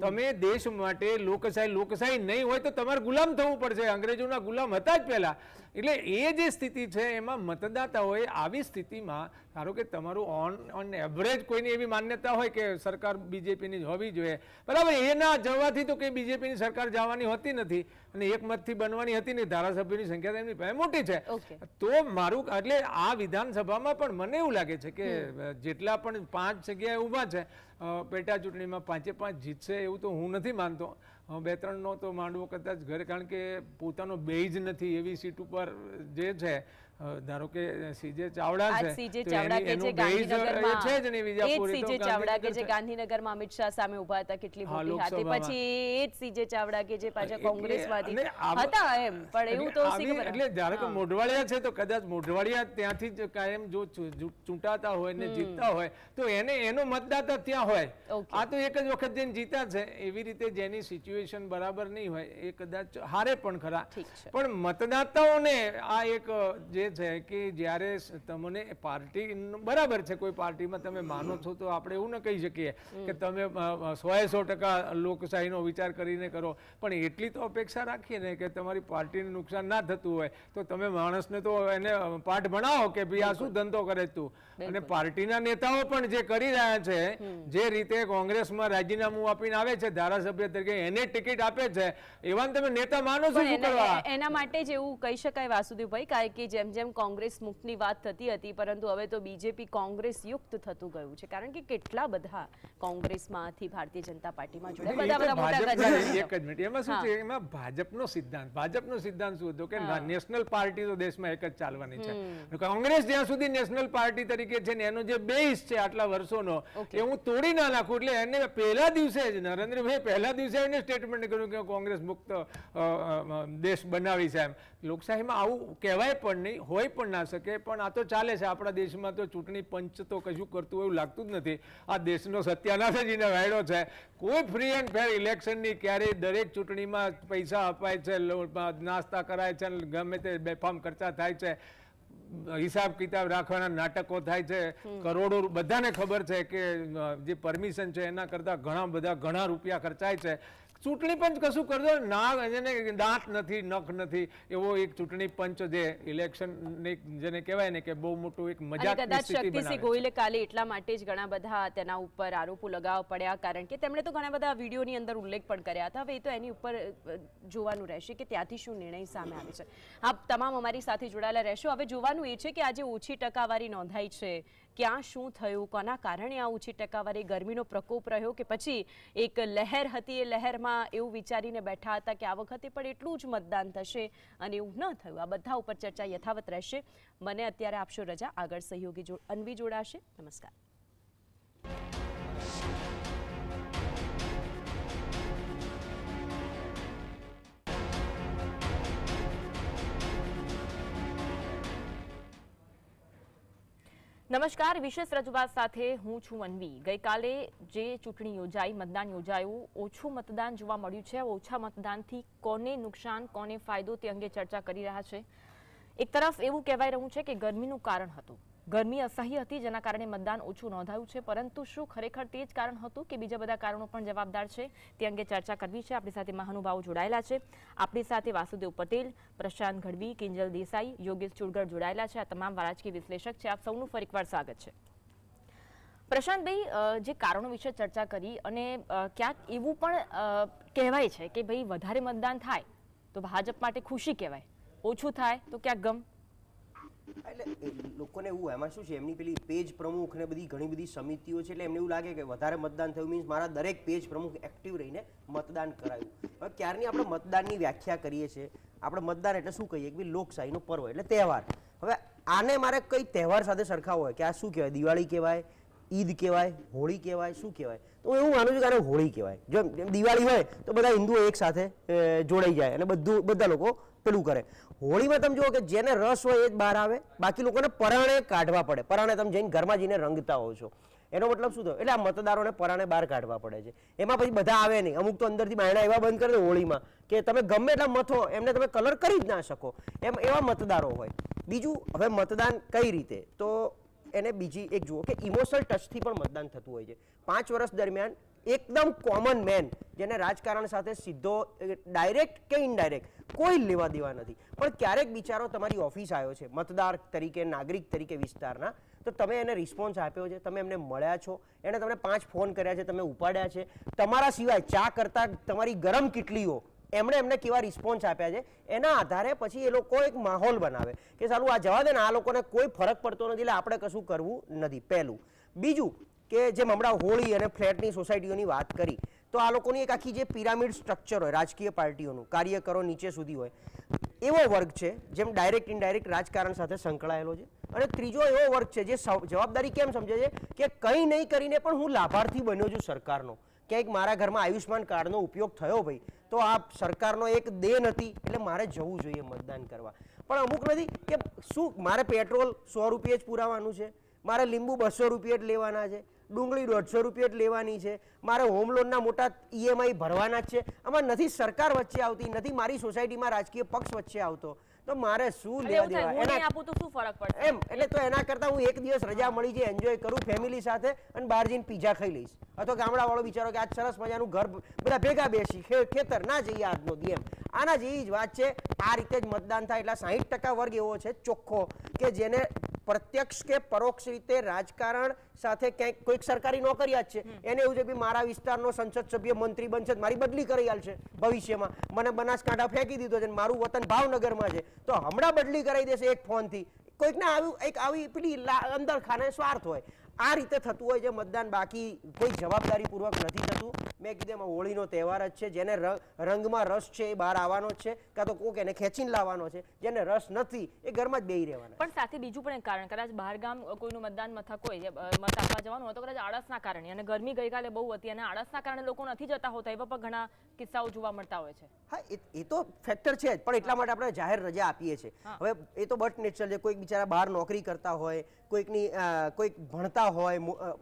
તમે દેશ માટે લોકશાહી લોકશાહી નહીં હોય તો તમારે ગુલામ થવું પડશે અંગ્રેજોના ગુલામ હતા જ પહેલા એટલે એ જે સ્થિતિ છે એમાં મતદાતાઓએ આવી સ્થિતિમાં ધારો કે તમારું ઓન ઓન એવરેજ કોઈની એવી માન્યતા હોય કે સરકાર બીજેપીની જ હોવી જોઈએ બરાબર એના જવાથી તો કંઈ બીજેપીની સરકાર જવાની હોતી નથી અને એક મતથી બનવાની હતી ને ધારાસભ્યોની સંખ્યા એમની પાસે મોટી છે તો મારું એટલે આ વિધાનસભામાં પણ મને એવું લાગે છે કે જેટલા પણ પાંચ જગ્યાએ ઊભા છે પેટા ચૂંટણીમાં પાંચે પાંચ જીતશે એવું તો હું નથી માનતો બે ત્રણનો તો માંડવો કદાચ ઘરે કારણ કે પોતાનો બેઝ નથી એવી સીટ ઉપર જે છે ધારો કે સીજે ચાવડા છે સીજે ચાવડા કે જે ગાંધીનગરમાં છે જ નહીં વિજાપુરી સીજે ચાવડા કે જે ગાંધીનગરમાં અમિત શાહ સામે ઊભા હતા કેટલી મોટી હતી પછી એ જ સીજે ચાવડા કે જે પાછા કોંગ્રેસવાદી હતા એમ પણ એવું તો એટલે ધારો કે મોઢવાડિયા છે તો કદાચ મોઢવાડિયા ત્યાંથી જ કાયમ જો ચૂંટાતા હોય ને જીતતા હોય તો એને એનો મતદાતા ત્યાં હોય આ તો એક જ વખત જેને જીતા છે એવી રીતે જેની સિચ્યુએશન બરાબર નહીં હોય એ કદાચ હારે પણ ખરા પણ મતદાતાઓને આ એક જે એ છે કે જ્યારે તમને પાર્ટી બરાબર છે કોઈ પાર્ટીમાં તમે માનો છો તો આપણે એવું ન કહી શકીએ કે તમે સોએ સો ટકા લોકશાહીનો વિચાર કરીને કરો પણ એટલી તો અપેક્ષા રાખીએ ને કે તમારી પાર્ટીને નુકસાન ના થતું હોય તો તમે માણસને તો એને પાઠ ભણાવો કે ભાઈ આ શું ધંધો કરે તું અને પાર્ટીના નેતાઓ પણ જે કરી રહ્યા છે જે રીતે કોંગ્રેસમાં રાજીનામું આપીને આવે છે ધારાસભ્ય તરીકે એને ટિકિટ આપે છે એવા તમે નેતા માનો છો એના માટે જ એવું કહી શકાય વાસુદેવભાઈ કારણ કે જેમ જેમ કોંગ્રેસ મુક્તની વાત થતી હતી પરંતુ હવે તો બીજેપી કોંગ્રેસ યુક્ત થતું ગયું છે કારણ કે કેટલા બધા કોંગ્રેસમાંથી ભારતીય જનતા પાર્ટીમાં જોડાયા એક જ મિનિટ એમાં શું છે એમાં ભાજપનો સિદ્ધાંત ભાજપનો સિદ્ધાંત શું હતો કે નેશનલ પાર્ટી તો દેશમાં એક જ ચાલવાની છે કોંગ્રેસ જ્યાં સુધી નેશનલ પાર્ટી તરીકે છે ને એનો જે બેઝ છે આટલા વર્ષોનો એ હું તોડી ના નાખું એટલે એને પહેલા દિવસે જ નરેન્દ્રભાઈ પહેલા દિવસે એને સ્ટેટમેન્ટ કર્યું કે કોંગ્રેસ મુક્ત દેશ બનાવી છે એમ લોકશાહીમાં આવું કહેવાય પણ નહીં હોય પણ ના શકે પણ આ તો ચાલે છે આપણા દેશમાં તો ચૂંટણી પંચ તો કશું કરતું એવું લાગતું જ નથી આ દેશનો સત્યાનાથ જ એને વાયડો છે કોઈ ફ્રી એન્ડ ફેર ઇલેક્શનની ક્યારેય દરેક ચૂંટણીમાં પૈસા અપાય છે નાસ્તા કરાય છે ગમે તે બેફામ ખર્ચા થાય છે હિસાબ કિતાબ રાખવાના નાટકો થાય છે કરોડો બધાને ખબર છે કે જે પરમિશન છે એના કરતાં ઘણા બધા ઘણા રૂપિયા ખર્ચાય છે ચૂંટણી પંચ કશું કરજો ના જેને દાંત નથી નખ નથી એવો એક ચૂંટણી પંચ જે ઇલેક્શન જેને કહેવાય ને કે બહુ મોટું એક મજાક કદાચ શક્તિસિંહ ગોહિલે કાલે એટલા માટે જ ઘણા બધા તેના ઉપર આરોપો લગાવવા પડ્યા કારણ કે તેમણે તો ઘણા બધા વિડીયોની અંદર ઉલ્લેખ પણ કર્યા હતા હવે એ તો એની ઉપર જોવાનું રહેશે કે ત્યાંથી શું નિર્ણય સામે આવે છે આ તમામ અમારી સાથે જોડાયેલા રહેશો હવે જોવાનું એ છે કે આજે ઓછી ટકાવારી નોંધાઈ છે ક્યાં શું થયું કોના કારણે આ ઓછી ટકાવારી ગરમીનો પ્રકોપ રહ્યો કે પછી એક લહેર હતી એ લહેરમાં એવું વિચારીને બેઠા હતા કે આ વખતે પણ એટલું જ મતદાન થશે અને એવું ન થયું આ બધા ઉપર ચર્ચા યથાવત રહેશે મને અત્યારે આપશો રજા આગળ સહયોગી અન્વી જોડાશે નમસ્કાર નમસ્કાર વિશેષ રજૂઆત સાથે હું છું અન્વી ગઈકાલે જે ચૂંટણી યોજાઈ મતદાન યોજાયું ઓછું મતદાન જોવા મળ્યું છે ઓછા મતદાનથી કોને નુકસાન કોને ફાયદો તે અંગે ચર્ચા કરી રહ્યા છે એક તરફ એવું કહેવાઈ રહ્યું છે કે ગરમીનું કારણ હતું ગરમી અસહ્ય હતી જેના કારણે મતદાન ઓછું નોંધાયું છે પરંતુ શું ખરેખર તે જ કારણ હતું કે બીજા બધા કારણો પણ જવાબદાર છે તે અંગે ચર્ચા કરવી છે આપણી સાથે મહાનુભાવો જોડાયેલા છે આપણી સાથે વાસુદેવ પટેલ પ્રશાંત ગઢવી કિંજલ દેસાઈ યોગેશ ચુડગઢ જોડાયેલા છે આ તમામ રાજકીય વિશ્લેષક છે આપ સૌનું ફરી એકવાર સ્વાગત છે પ્રશાંતભાઈ જે કારણો વિશે ચર્ચા કરી અને ક્યાંક એવું પણ કહેવાય છે કે ભાઈ વધારે મતદાન થાય તો ભાજપ માટે ખુશી કહેવાય ઓછું થાય તો ક્યાંક ગમ એટલે લોકોને એવું એમાં શું છે એમની પેલી પેજ પ્રમુખ ને બધી ઘણી બધી સમિતિઓ છે એટલે એમને એવું લાગે કે વધારે મતદાન થયું મીન્સ મારા દરેક પેજ પ્રમુખ એક્ટિવ રહીને મતદાન કરાયું હવે ક્યારની આપણે મતદાનની વ્યાખ્યા કરીએ છીએ આપણે મતદાન એટલે શું કહીએ કે ભાઈ લોકશાહીનો પર્વ એટલે તહેવાર હવે આને મારે કઈ તહેવાર સાથે સરખાવો હોય કે આ શું કહેવાય દિવાળી કહેવાય ઈદ કહેવાય હોળી કહેવાય શું કહેવાય તો હું એવું માનું છું કે આને હોળી કહેવાય જો દિવાળી હોય તો બધા હિન્દુઓ એક સાથે જોડાઈ જાય અને બધું બધા લોકો પેલું કરે હોળીમાં તમે જુઓ કે જેને રસ હોય એ જ બહાર આવે બાકી લોકોને પરાણે કાઢવા પડે પરાણે તમે જઈને ઘરમાં જઈને રંગતા હોવ છો એનો મતલબ શું થયો એટલે આ મતદારોને પરાણે બહાર કાઢવા પડે છે એમાં પછી બધા આવે નહીં અમુક તો અંદરથી બાયણા એવા બંધ કરે હોળીમાં કે તમે ગમે એટલા મથો એમને તમે કલર કરી જ ના શકો એમ એવા મતદારો હોય બીજું હવે મતદાન કઈ રીતે તો એને બીજી એક જુઓ કે ઇમોશનલ ટચથી પણ મતદાન થતું હોય છે પાંચ વર્ષ દરમિયાન એકદમ કોમન મેન જેને રાજકારણ સાથે સીધો ડાયરેક્ટ કે ઇનડાયરેક્ટ કોઈ લેવા દેવા નથી પણ ક્યારેક બિચારો તમારી ઓફિસ આવ્યો છે મતદાર તરીકે નાગરિક તરીકે વિસ્તારના તો તમે એને રિસ્પોન્સ આપ્યો છે તમે એમને મળ્યા છો એણે તમને પાંચ ફોન કર્યા છે તમે ઉપાડ્યા છે તમારા સિવાય ચા કરતાં તમારી ગરમ કેટલીઓ એમણે એમને કેવા રિસ્પોન્સ આપ્યા છે એના આધારે પછી એ લોકો એક માહોલ બનાવે કે સારું આ જવા દે ને આ લોકોને કોઈ ફરક પડતો નથી એટલે આપણે કશું કરવું નથી પહેલું બીજું કે જેમ હમણાં હોળી અને ફ્લેટની સોસાયટીઓની વાત કરી તો આ લોકોની એક આખી જે પિરામિડ સ્ટ્રક્ચર હોય રાજકીય પાર્ટીઓનું કાર્યકરો નીચે સુધી હોય એવો વર્ગ છે જેમ ડાયરેક્ટ ઇનડાયરેક્ટ રાજકારણ સાથે સંકળાયેલો છે અને ત્રીજો એવો વર્ગ છે જે જવાબદારી કેમ સમજે છે કે કંઈ નહીં કરીને પણ હું લાભાર્થી બન્યો છું સરકારનો ક્યાંક મારા ઘરમાં આયુષ્યમાન કાર્ડનો ઉપયોગ થયો ભાઈ તો આ સરકારનો એક દેન હતી એટલે મારે જવું જોઈએ મતદાન કરવા પણ અમુક નથી કે શું મારે પેટ્રોલ સો રૂપિયે જ પુરાવાનું છે મારે લીંબુ બસો રૂપિયે જ લેવાના છે ડુંગળી દોઢસો રૂપિયા જ લેવાની છે મારે હોમ લોનના મોટા ઈએમઆઈ e ભરવાના જ છે આમાં નથી સરકાર વચ્ચે આવતી નથી મારી સોસાયટીમાં રાજકીય પક્ષ વચ્ચે આવતો તો મારે શું લેવા દેવા એને આપું તો શું ફરક પડે એમ એટલે તો એના કરતા હું એક દિવસ રજા મળી છે એન્જોય કરું ફેમિલી સાથે અને બહાર જઈને પીઝા ખાઈ લઈશ અથવા ગામડા વાળો વિચારો કે આજ સરસ મજાનું ઘર બધા ભેગા બેસી ખેતર ના જઈએ આજનો દી એમ આના જેવી જ વાત છે આ રીતે જ મતદાન થાય એટલે સાહીઠ ટકા વર્ગ એવો છે ચોખ્ખો કે જેને પ્રત્યક્ષ કે પરોક્ષ રીતે રાજકારણ સાથે ક્યાંક કોઈક સરકારી જ છે એને એવું છે કે મારા વિસ્તારનો સંસદ સભ્ય મંત્રી બનશે મારી બદલી કરી છે ભવિષ્યમાં મને બનાસકાંઠા ફેંકી દીધો છે મારું વતન ભાવનગરમાં છે તો હમણાં બદલી કરાવી દેશે એક ફોનથી કોઈકને આવ્યું એક આવી પેલી અંદર ખાને સ્વાર્થ હોય આ રીતે થતું હોય છે મતદાન બાકી કોઈ જવાબદારીપૂર્વક નથી થતું મેં કીધું એમાં હોળીનો તહેવાર જ છે જેને રંગમાં રસ છે એ બહાર આવવાનો જ છે કાં તો કોક એને ખેંચીને લાવવાનો છે જેને રસ નથી એ ઘરમાં જ બેહી રહેવાનો પણ સાથે બીજું પણ એક કારણ કદાચ બહાર ગામ કોઈનું મતદાન મથક હોય મત આપવા જવાનું હોય તો કદાચ આળસના કારણે અને ગરમી ગઈકાલે બહુ હતી અને આળસના કારણે લોકો નથી જતા હોતા એવા પણ ઘણા કિસ્સાઓ જોવા મળતા હોય છે હા એ તો ફેક્ટર છે જ પણ એટલા માટે આપણે જાહેર રજા આપીએ છીએ હવે એ તો બટ નેચર છે કોઈક બિચારા બહાર નોકરી કરતા હોય કોઈકની કોઈક ભણતા હોય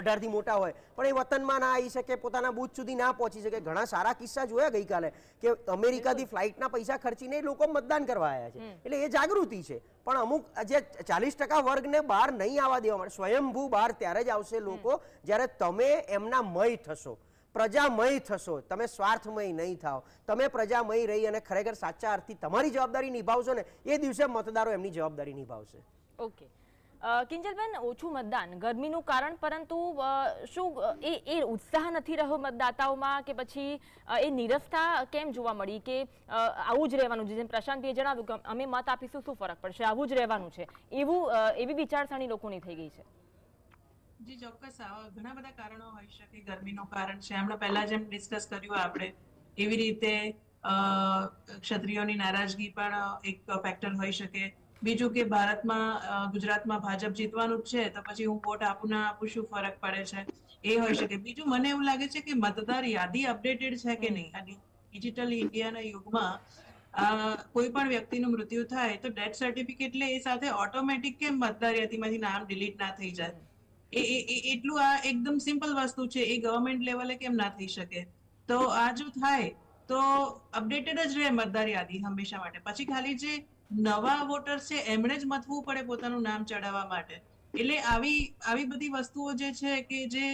અઢારથી મોટા હોય પણ એ વતનમાં ના આવી શકે પોતાના બૂથ સુધી ના પહોંચી શકે ઘણા સારા કિસ્સા જોયા ગઈકાલે કે અમેરિકાથી ફ્લાઇટના પૈસા ખર્ચીને એ લોકો મતદાન કરવા આવ્યા છે એટલે એ જાગૃતિ છે પણ અમુક જે ચાલીસ ટકા વર્ગને બહાર નહીં આવવા દેવા માટે સ્વયંભૂ બહાર ત્યારે જ આવશે લોકો જ્યારે તમે એમના મય થશો પ્રજામય થશો તમે સ્વાર્થમય નહીં થાવ તમે પ્રજામય રહી અને ખરેખર સાચા અર્થથી તમારી જવાબદારી નિભાવશો ને એ દિવસે મતદારો એમની જવાબદારી નિભાવશે ઓકે કિંજલબેન ઓછું મતદાન ગરમીનું કારણ પરંતુ શું એ એ ઉત્સાહ નથી રહ્યો મતદાતાઓમાં કે પછી એ નિરસતા કેમ જોવા મળી કે આવું જ રહેવાનું છે જેમ પ્રશાંતભાઈએ જણાવ્યું કે અમે મત આપીશું શું ફરક પડશે આવું જ રહેવાનું છે એવું એવી વિચારસરણી લોકોની થઈ ગઈ છે જી ચોક્કસ ઘણા બધા કારણો હોઈ શકે ગરમીનું કારણ છે હમણાં પહેલા જેમ ડિસ્કસ કર્યું આપણે એવી રીતે ક્ષત્રિયોની નારાજગી પણ એક ફેક્ટર હોઈ શકે બીજું કે ભારતમાં ગુજરાતમાં ભાજપ જીતવાનું જ છે તો પછી હું વોટ આપું ના આપું શું ફરક પડે છે એ હોઈ શકે બીજું મને એવું લાગે છે કે મતદાર યાદી અપડેટેડ છે કે નહીં અને ડિજિટલ ઇન્ડિયાના યુગમાં કોઈ પણ વ્યક્તિનું મૃત્યુ થાય તો ડેથ સર્ટિફિકેટ લે એ સાથે ઓટોમેટિક કેમ મતદાર યાદીમાંથી નામ ડિલીટ ના થઈ જાય એ એટલું આ એકદમ સિમ્પલ વસ્તુ છે એ ગવર્મેન્ટ લેવલે કેમ ના થઈ શકે તો આ જો થાય તો અપડેટેડ જ રહે મતદાર યાદી હંમેશા માટે પછી ખાલી જે નવા વોટર્સ છે એમણે જ મથવું પડે પોતાનું નામ ચડાવવા માટે એટલે આવી આવી બધી વસ્તુઓ જે છે કે જે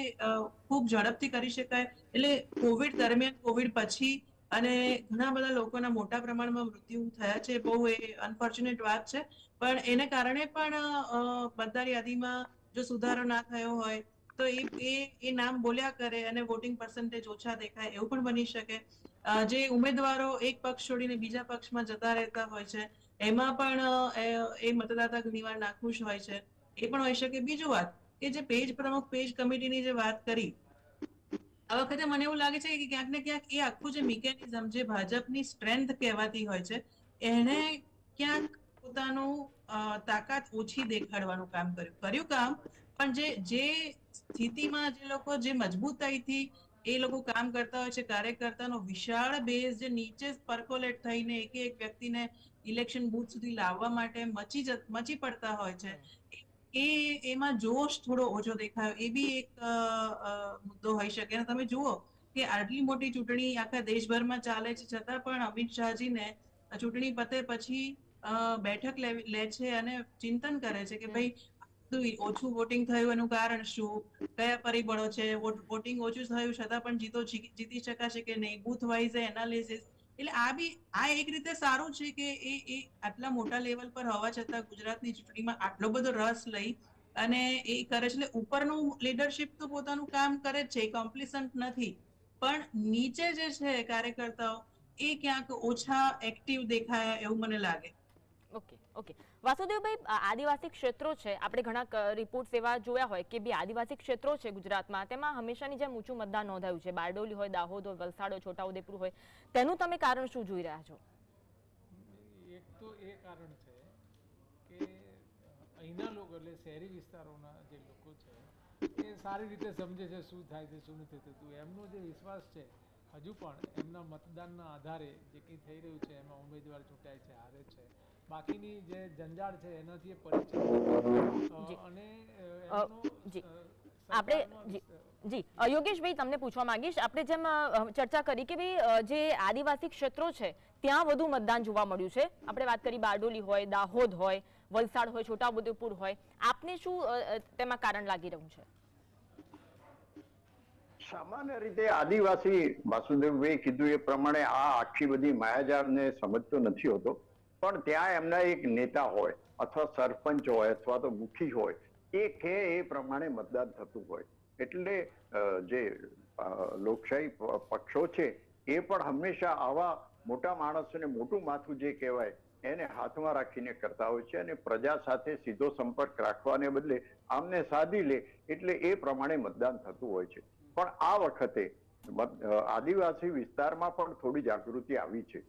ખૂબ ઝડપથી કરી શકાય એટલે કોવિડ દરમિયાન કોવિડ પછી અને ઘણા બધા લોકોના મોટા પ્રમાણમાં મૃત્યુ થયા છે બહુ એ અનફોર્ચ્યુનેટ વાત છે પણ એને કારણે પણ મતદાર યાદીમાં જો સુધારો ના થયો હોય તો એ એ એ નામ બોલ્યા કરે અને વોટિંગ પર્સન્ટેજ ઓછા દેખાય એવું પણ બની શકે જે ઉમેદવારો એક પક્ષ છોડીને બીજા પક્ષમાં જતા રહેતા હોય છે એમાં પણ એ મતદાતા ઘણી વાર નાખુશ હોય છે એ પણ હોય શકે બીજું વાત કે જે પેજ પ્રમુખ પેજ કમિટીની જે વાત કરી આ વખતે મને એવું લાગે છે કે ક્યાંક ને ક્યાંક એ આખું જે મિકેનિઝમ જે ભાજપની સ્ટ્રેન્થ કહેવાતી હોય છે એને ક્યાંક પોતાનું તાકાત ઓછી દેખાડવાનું કામ કર્યું કર્યું કામ પણ જે જે સ્થિતિમાં જે લોકો જે મજબૂતાઈથી એ લોકો કામ કરતા હોય છે કાર્યકર્તાનો વિશાળ બેઝ જે નીચે પર્કોલેટ થઈને એક એક વ્યક્તિને ઇલેક્શન બુથ સુધી લાવવા માટે મચી મચી પડતા હોય છે એ એમાં જોશ થોડો ઓછો દેખાયો એ બી એક મુદ્દો હોઈ શકે અને તમે જુઓ કે આટલી મોટી ચૂંટણી આખા દેશભરમાં ચાલે છે છતાં પણ અમિત શાહજીને ચૂંટણી પતે પછી બેઠક લે છે અને ચિંતન કરે છે કે ભાઈ ઓછું વોટિંગ થયું એનું કારણ શું કયા પરિબળો છે વોટિંગ ઓછું થયું છતાં પણ જીતો જીતી શકાશે કે નહીં બુથ વાઇઝ એનાલિસિસ એટલે આ બી આ એક રીતે સારું છે કે એ એ આટલા મોટા લેવલ પર હોવા છતાં ગુજરાતની ચૂંટણીમાં આટલો બધો રસ લઈ અને એ કરે છે એટલે ઉપરનું લીડરશિપ તો પોતાનું કામ કરે જ છે કોમ્પ્લિસન્ટ નથી પણ નીચે જે છે કાર્યકર્તાઓ એ ક્યાંક ઓછા એક્ટિવ દેખાયા એવું મને લાગે ઓકે ઓકે વાસુદેવભાઈ આદિવાસી ક્ષેત્રો છે આપણે ઘણા રિપોર્ટ એવા જોયા હોય કે બી આદિવાસી ક્ષેત્રો છે ગુજરાતમાં તેમાં હંમેશાની જેમ ઊંચું મતદાન નોંધાયું છે બારડોલી હોય દાહોદ હોય વલસાડ હોય છોટાઉદેપુર હોય તેનું તમે કારણ શું જોઈ રહ્યા છો એક તો એ કારણ છે કે અહીંના લોકો એટલે શહેરી વિસ્તારોના જે લોકો છે એ સારી રીતે સમજે છે શું થાય છે શું નથી થતું એમનો જે વિશ્વાસ છે હજુ પણ એમના મતદાનના આધારે જે કંઈ થઈ રહ્યું છે એમાં ઉમેદવાર ચૂંટાય છે હારે છે બાકીની જે જંજાળ છે એનાથી આપણે જી યોગેશભાઈ તમને પૂછવા માંગીશ આપણે જેમ ચર્ચા કરી કે ભાઈ જે આદિવાસી ક્ષેત્રો છે ત્યાં વધુ મતદાન જોવા મળ્યું છે આપણે વાત કરી બારડોલી હોય દાહોદ હોય વલસાડ હોય છોટાઉદેપુર હોય આપને શું તેમાં કારણ લાગી રહ્યું છે સામાન્ય રીતે આદિવાસી વાસુદેવભાઈ કીધું એ પ્રમાણે આ આખી બધી માયાજાળને સમજતો નથી હોતો પણ ત્યાં એમના એક નેતા હોય અથવા સરપંચ હોય અથવા તો મુખી હોય એ કે એ પ્રમાણે મતદાન થતું હોય એટલે જે લોકશાહી પક્ષો છે એ પણ હંમેશા આવા મોટા માણસોને મોટું માથું જે કહેવાય એને હાથમાં રાખીને કરતા હોય છે અને પ્રજા સાથે સીધો સંપર્ક રાખવાને બદલે આમને સાધી લે એટલે એ પ્રમાણે મતદાન થતું હોય છે પણ આ વખતે આદિવાસી વિસ્તારમાં પણ થોડી જાગૃતિ આવી છે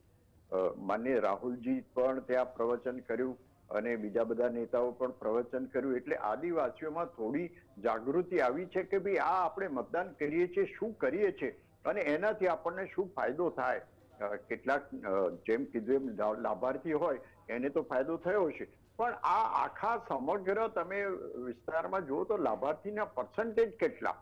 માન્ય રાહુલજી પણ ત્યાં પ્રવચન કર્યું અને બીજા બધા નેતાઓ પણ પ્રવચન કર્યું એટલે આદિવાસીઓમાં થોડી જાગૃતિ આવી છે કે ભાઈ આ આપણે મતદાન કરીએ છીએ શું કરીએ છીએ અને એનાથી આપણને શું ફાયદો થાય કેટલાક જેમ કીધું એમ લાભાર્થી હોય એને તો ફાયદો થયો છે પણ આ આખા સમગ્ર તમે વિસ્તારમાં જુઓ તો લાભાર્થીના પર્સન્ટેજ કેટલા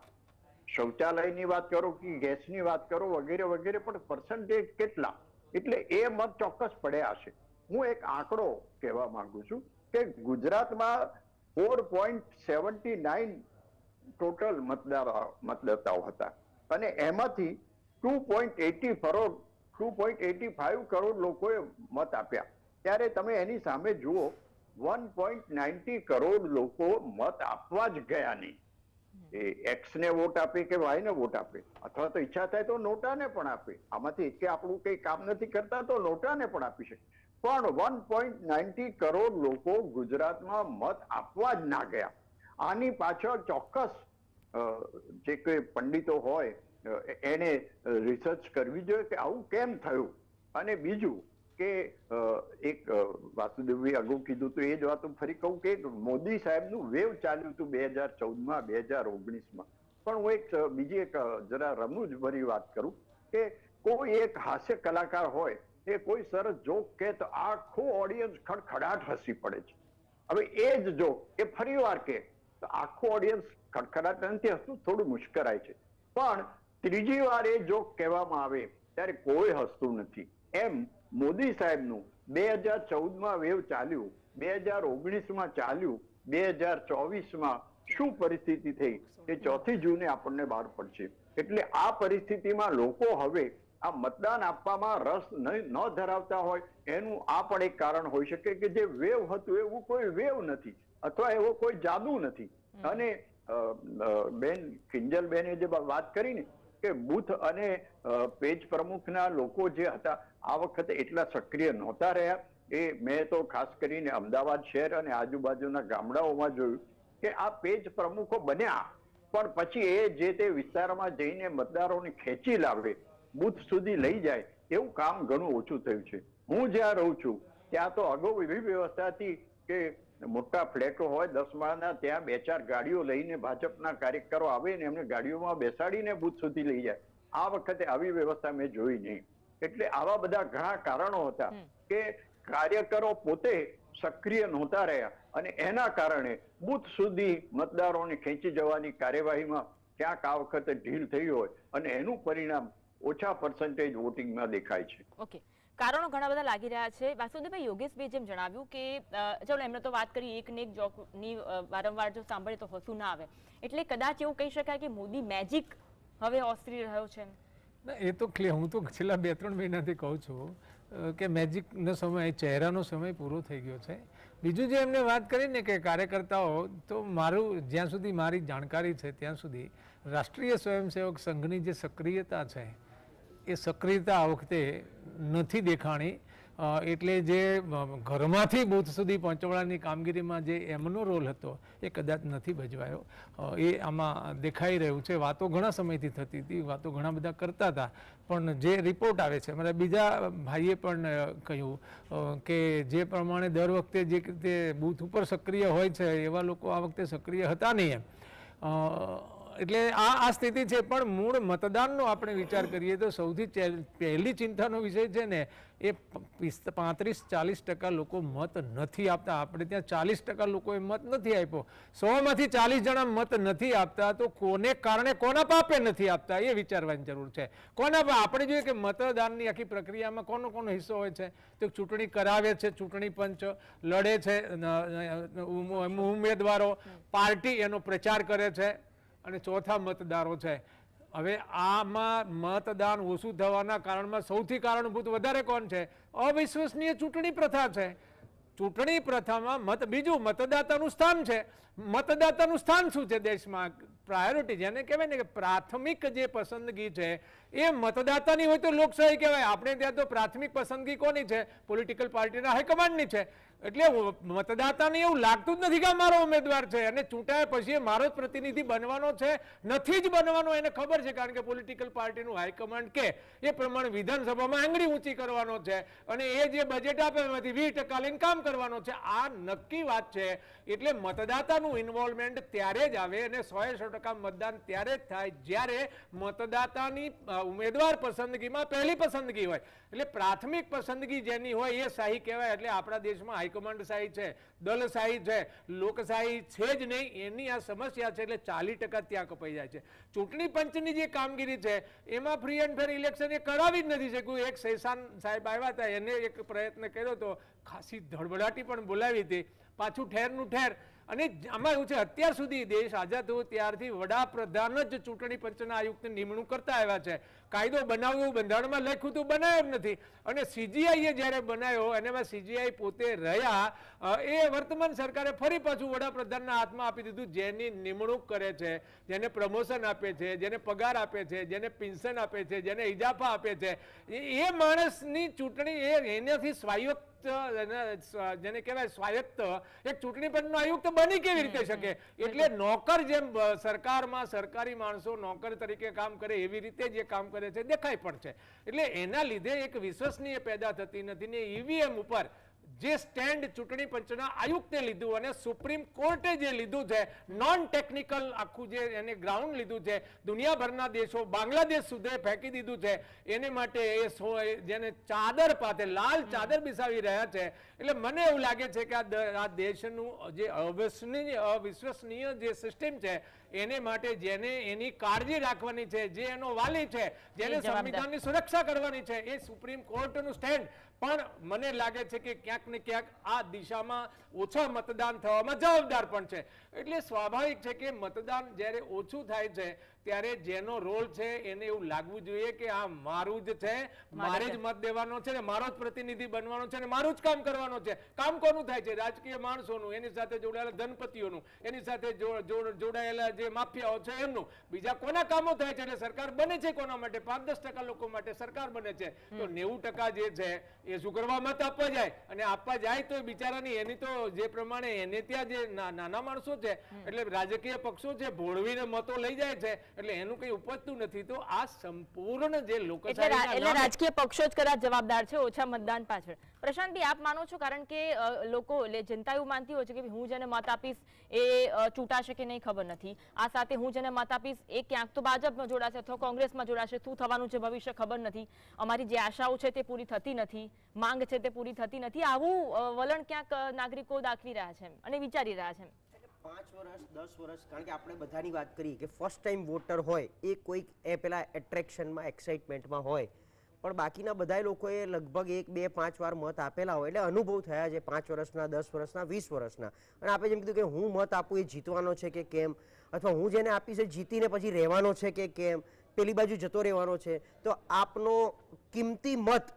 શૌચાલયની વાત કરો કે ગેસની વાત કરો વગેરે વગેરે પણ પર્સન્ટેજ કેટલા એટલે એ મત ચોક્કસ પડ્યા હશે હું એક આંકડો કહેવા માંગુ છું કે ગુજરાતમાં four point seventy nine total મતદાર મતદાતાઓ હતા અને એમાંથી two point eighty crore two point eighty five crore લોકોએ મત આપ્યા ત્યારે તમે એની સામે જુઓ વન પોઈન્ટ નાઇન્ટી કરોડ લોકો મત આપવા જ ગયા નહીં એ એક્સને વોટ આપે કે વાયને વોટ આપે અથવા તો ઈચ્છા થાય તો નોટાને પણ આપે આમાંથી કે આપણું કંઈ કામ નથી કરતા તો નોટાને પણ આપી શકે પણ વન પોઈન્ટ નાઇન્ટી કરોડ લોકો ગુજરાતમાં મત આપવા જ ના ગયા આની પાછળ ચોક્કસ જે કોઈ પંડિતો હોય એને રિસર્ચ કરવી જોઈએ કે આવું કેમ થયું અને બીજું કે એક વાસુદેવી અગાઉ કીધું હતું એ જ વાત હું ફરી કહું કે મોદી સાહેબનું વેવ ચાલ્યું હતું બે હજાર ચૌદમાં બે હજાર ઓગણીસમાં પણ હું એક બીજી એક જરા રમૂજ ભરી વાત કરું કે કોઈ એક હાસ્ય કલાકાર હોય એ કોઈ સરસ જોક કે તો આખો ઓડિયન્સ ખડખડાટ હસી પડે છે હવે એ જ જોક એ ફરી વાર કે તો આખો ઓડિયન્સ ખડખડાટ નથી હસતું થોડું મુશ્કરાય છે પણ ત્રીજી વાર એ જોક કહેવામાં આવે ત્યારે કોઈ હસતું નથી એમ મોદી સાહેબનું બે હજાર ચૌદમાં વેવ ચાલ્યું બે હજાર ઓગણીસમાં ચાલ્યું બે હજાર ચોવીસમાં શું પરિસ્થિતિ થઈ એ ચોથી જૂને આપણને બહાર પડશે એટલે આ પરિસ્થિતિમાં લોકો હવે આ મતદાન આપવામાં રસ ન ધરાવતા હોય એનું આ પણ એક કારણ હોઈ શકે કે જે વેવ હતું એવું કોઈ વેવ નથી અથવા એવો કોઈ જાદુ નથી અને બેન કિંજલ કિંજલબેને જે વાત કરી ને કે બુથ અને પેજ પ્રમુખના લોકો જે હતા આ વખતે એટલા સક્રિય નહોતા રહ્યા એ મેં તો ખાસ કરીને અમદાવાદ શહેર અને આજુબાજુના ગામડાઓમાં જોયું કે આ પેજ પ્રમુખો બન્યા પણ પછી એ જે તે વિસ્તારમાં જઈને મતદારોને ખેંચી લાવે બુથ સુધી લઈ જાય એવું કામ ઘણું ઓછું થયું છે હું જ્યાં રહું છું ત્યાં તો અગાઉ એવી વ્યવસ્થા હતી કે મોટા ફ્લેટો હોય દસ માળના ત્યાં બે ચાર ગાડીઓ લઈને ભાજપના કાર્યકરો આવે ને એમને ગાડીઓમાં બેસાડીને બુથ સુધી લઈ જાય આ વખતે આવી વ્યવસ્થા મેં જોઈ નહીં એટલે આવા બધા ઘણા કારણો હતા કે કાર્યકરો પોતે સક્રિય નહોતા રહ્યા અને એના કારણે બુથ સુધી મતદારોને ખેંચી જવાની કાર્યવાહીમાં ક્યાંક આ વખતે ઢીલ થઈ હોય અને એનું પરિણામ ઓછા પર્સન્ટેજ વોટિંગમાં દેખાય છે ઓકે કારણો ઘણા બધા લાગી રહ્યા છે વાસુદેવભાઈ યોગેશભાઈ જેમ જણાવ્યું કે ચાલો એમને તો વાત કરી એક ને એક જોકની વારંવાર જો સાંભળે તો હસું ના આવે એટલે કદાચ એવું કહી શકાય કે મોદી મેજિક હવે ઓસરી રહ્યો છે ના એ તો ક્લે હું તો છેલ્લા બે ત્રણ મહિનાથી કહું છું કે મેજિકનો સમય ચહેરાનો સમય પૂરો થઈ ગયો છે બીજું જે એમને વાત કરી ને કે કાર્યકર્તાઓ તો મારું જ્યાં સુધી મારી જાણકારી છે ત્યાં સુધી રાષ્ટ્રીય સ્વયંસેવક સંઘની જે સક્રિયતા છે એ સક્રિયતા આ વખતે નથી દેખાણી એટલે જે ઘરમાંથી બૂથ સુધી પહોંચવાડાની કામગીરીમાં જે એમનો રોલ હતો એ કદાચ નથી ભજવાયો એ આમાં દેખાઈ રહ્યું છે વાતો ઘણા સમયથી થતી હતી વાતો ઘણા બધા કરતા હતા પણ જે રિપોર્ટ આવે છે મારા બીજા ભાઈએ પણ કહ્યું કે જે પ્રમાણે દર વખતે જે રીતે બૂથ ઉપર સક્રિય હોય છે એવા લોકો આ વખતે સક્રિય હતા નહીં એમ એટલે આ આ સ્થિતિ છે પણ મૂળ મતદાનનો આપણે વિચાર કરીએ તો સૌથી પહેલી ચિંતાનો વિષય છે ને એ પાંત્રીસ ચાલીસ ટકા લોકો મત નથી આપતા આપણે ત્યાં ચાલીસ ટકા લોકોએ મત નથી આપ્યો સોમાંથી ચાલીસ જણા મત નથી આપતા તો કોને કારણે કોના પાપે નથી આપતા એ વિચારવાની જરૂર છે કોના આપણે જોઈએ કે મતદાનની આખી પ્રક્રિયામાં કોનો કોનો હિસ્સો હોય છે તો ચૂંટણી કરાવે છે ચૂંટણી પંચ લડે છે ઉમેદવારો પાર્ટી એનો પ્રચાર કરે છે અને ચોથા મતદારો છે હવે આમાં મતદાન ઓછું થવાના કારણમાં સૌથી કારણભૂત વધારે કોણ છે અવિશ્વસનીય ચૂંટણી પ્રથા છે ચૂંટણી પ્રથામાં મત બીજું મતદાતાનું સ્થાન છે મતદાતાનું સ્થાન શું છે દેશમાં પ્રાયોરિટી જેને કહેવાય ને કે પ્રાથમિક જે પસંદગી છે એ મતદાતાની હોય તો લોકશાહી કહેવાય આપણે ત્યાં તો પ્રાથમિક પસંદગી કોની છે પોલિટિકલ પાર્ટીના હાઈકમાન્ડની છે એટલે મતદાતાને એવું લાગતું જ નથી કે મારો ઉમેદવાર છે અને ચૂંટાયા પછી મારો જ પ્રતિનિધિ બનવાનો છે નથી જ બનવાનો એને ખબર છે કારણ કે પોલિટિકલ પાર્ટીનું હાઈકમાન્ડ કે એ પ્રમાણે વિધાનસભામાં આંગળી ઊંચી કરવાનો છે અને એ જે બજેટ આપે એમાંથી વીસ ટકા લઈને કામ કરવાનો છે આ નક્કી વાત છે એટલે મતદાતાનું ઇન્વોલ્વમેન્ટ ત્યારે જ આવે અને સો સો ટકા મતદાન ત્યારે જ થાય જ્યારે મતદાતાની ઉમેદવાર પસંદગીમાં પહેલી પસંદગી હોય એટલે પ્રાથમિક પસંદગી જેની હોય એ શાહી કહેવાય એટલે આપણા દેશમાં હાઈકમાન્ડ શાહી છે દલશાહી છે લોકશાહી છે જ નહીં એની આ સમસ્યા છે એટલે ચાલીસ ત્યાં કપાઈ જાય છે ચૂંટણી પંચની જે કામગીરી છે એમાં ફ્રી એન્ડ ફેર ઇલેક્શન એ કરાવી જ નથી શક્યું એક સૈસાન સાહેબ આવ્યા હતા એને એક પ્રયત્ન કર્યો હતો ખાસી ધડબડાટી પણ બોલાવી હતી પાછું ઠેરનું ઠેર અને આમાં એવું છે અત્યાર સુધી દેશ આઝાદ થયો ત્યારથી વડાપ્રધાન જ ચૂંટણી પંચના આયુક્તની નિમણૂક કરતા આવ્યા છે કાયદો બનાવવું બંધારણમાં લખ્યું હતું બનાવ્યો જ નથી અને સીજીઆઈએ જ્યારે બનાવ્યો એનામાં સીજીઆઈ પોતે રહ્યા એ વર્તમાન સરકારે ફરી પાછું વડાપ્રધાનના હાથમાં આપી દીધું જેની નિમણૂક કરે છે જેને પ્રમોશન આપે છે જેને પગાર આપે છે જેને પિન્શન આપે છે જેને ઇજાફા આપે છે એ માણસની ચૂંટણી એ એનાથી સ્વાયત્ત સ્વચ્છ જેને કહેવાય સ્વાયત્ત એક ચૂંટણી પંચનો આયુક્ત બની કેવી રીતે શકે એટલે નોકર જેમ સરકારમાં સરકારી માણસો નોકર તરીકે કામ કરે એવી રીતે જે કામ કરે છે દેખાય પણ છે એટલે એના લીધે એક વિશ્વસનીય પેદા થતી નથી ને ઈવીએમ ઉપર જે સ્ટેન્ડ ચૂંટણી પંચના આયુક્તે લીધું અને સુપ્રીમ કોર્ટે જે લીધું છે નોન ટેકનિકલ આખું જે એને ગ્રાઉન્ડ લીધું છે દુનિયાભરના દેશો બાંગ્લાદેશ સુધી ફેંકી દીધું છે એને માટે એ જેને ચાદર પાસે લાલ ચાદર બિસાવી રહ્યા છે એટલે મને એવું લાગે છે કે આ દેશનું જે અવિશ્વનીય અવિશ્વસનીય જે સિસ્ટમ છે એને માટે જેને એની કાળજી રાખવાની છે જે એનો વાલી છે જેને સંવિધાનની સુરક્ષા કરવાની છે એ સુપ્રીમ કોર્ટનું સ્ટેન્ડ પણ મને લાગે છે કે ક્યાંક ને ક્યાંક આ દિશામાં ઓછા મતદાન થવામાં જવાબદાર પણ છે એટલે સ્વાભાવિક છે કે મતદાન જ્યારે ઓછું થાય છે ત્યારે જેનો રોલ છે એને એવું લાગવું જોઈએ કે આ મારું જ છે મારે જ મત દેવાનો છે ને મારો જ પ્રતિનિધિ બનવાનો છે ને મારું જ કામ કરવાનો છે કામ કોનું થાય છે રાજકીય માણસોનું એની સાથે જોડાયેલા ધનપતિઓનું એની સાથે જોડાયેલા જે માફિયાઓ છે એમનું બીજા કોના કામો થાય છે અને સરકાર બને છે કોના માટે પાંચ દસ ટકા લોકો માટે સરકાર બને છે તો નેવું ટકા જે છે એ શું કરવા મત આપવા જાય અને આપવા જાય તો બિચારાની એની તો જે પ્રમાણે એને ત્યાં જે નાના માણસો છે એટલે રાજકીય પક્ષો છે ભોળવીને મતો લઈ જાય છે એટલે એનું કંઈ ઉપજતું નથી તો આ સંપૂર્ણ જે લોકશાહી રાજકીય પક્ષો જ કદાચ જવાબદાર છે ઓછા મતદાન પાછળ પ્રશાંતભાઈ આપ માનો છો કારણ કે લોકો એટલે જનતા એવું માનતી હોય છે કે હું જેને મત આપીશ એ ચૂંટાશે કે નહીં ખબર નથી આ સાથે હું જેને મત આપીશ એ ક્યાંક તો ભાજપમાં જોડાશે અથવા કોંગ્રેસમાં જોડાશે શું થવાનું છે ભવિષ્ય ખબર નથી અમારી જે આશાઓ છે તે પૂરી થતી નથી માંગ છે તે પૂરી થતી નથી આવું વલણ ક્યાંક નાગરિકો દાખવી રહ્યા છે અને વિચારી રહ્યા છે પાંચ વર્ષ દસ વર્ષ કારણ કે આપણે બધાની વાત કરીએ કે ફર્સ્ટ ટાઈમ વોટર હોય એ કોઈક એ પેલા એટ્રેક્શનમાં એક્સાઇટમેન્ટમાં હોય પણ બાકીના બધા લોકોએ લગભગ એક બે પાંચ વાર મત આપેલા હોય એટલે અનુભવ થયા છે પાંચ વર્ષના દસ વર્ષના વીસ વર્ષના અને આપણે જેમ કીધું કે હું મત આપું એ જીતવાનો છે કે કેમ અથવા હું જેને આપીશ એ જીતીને પછી રહેવાનો છે કે કેમ પેલી બાજુ જતો રહેવાનો છે તો આપનો કિંમતી મત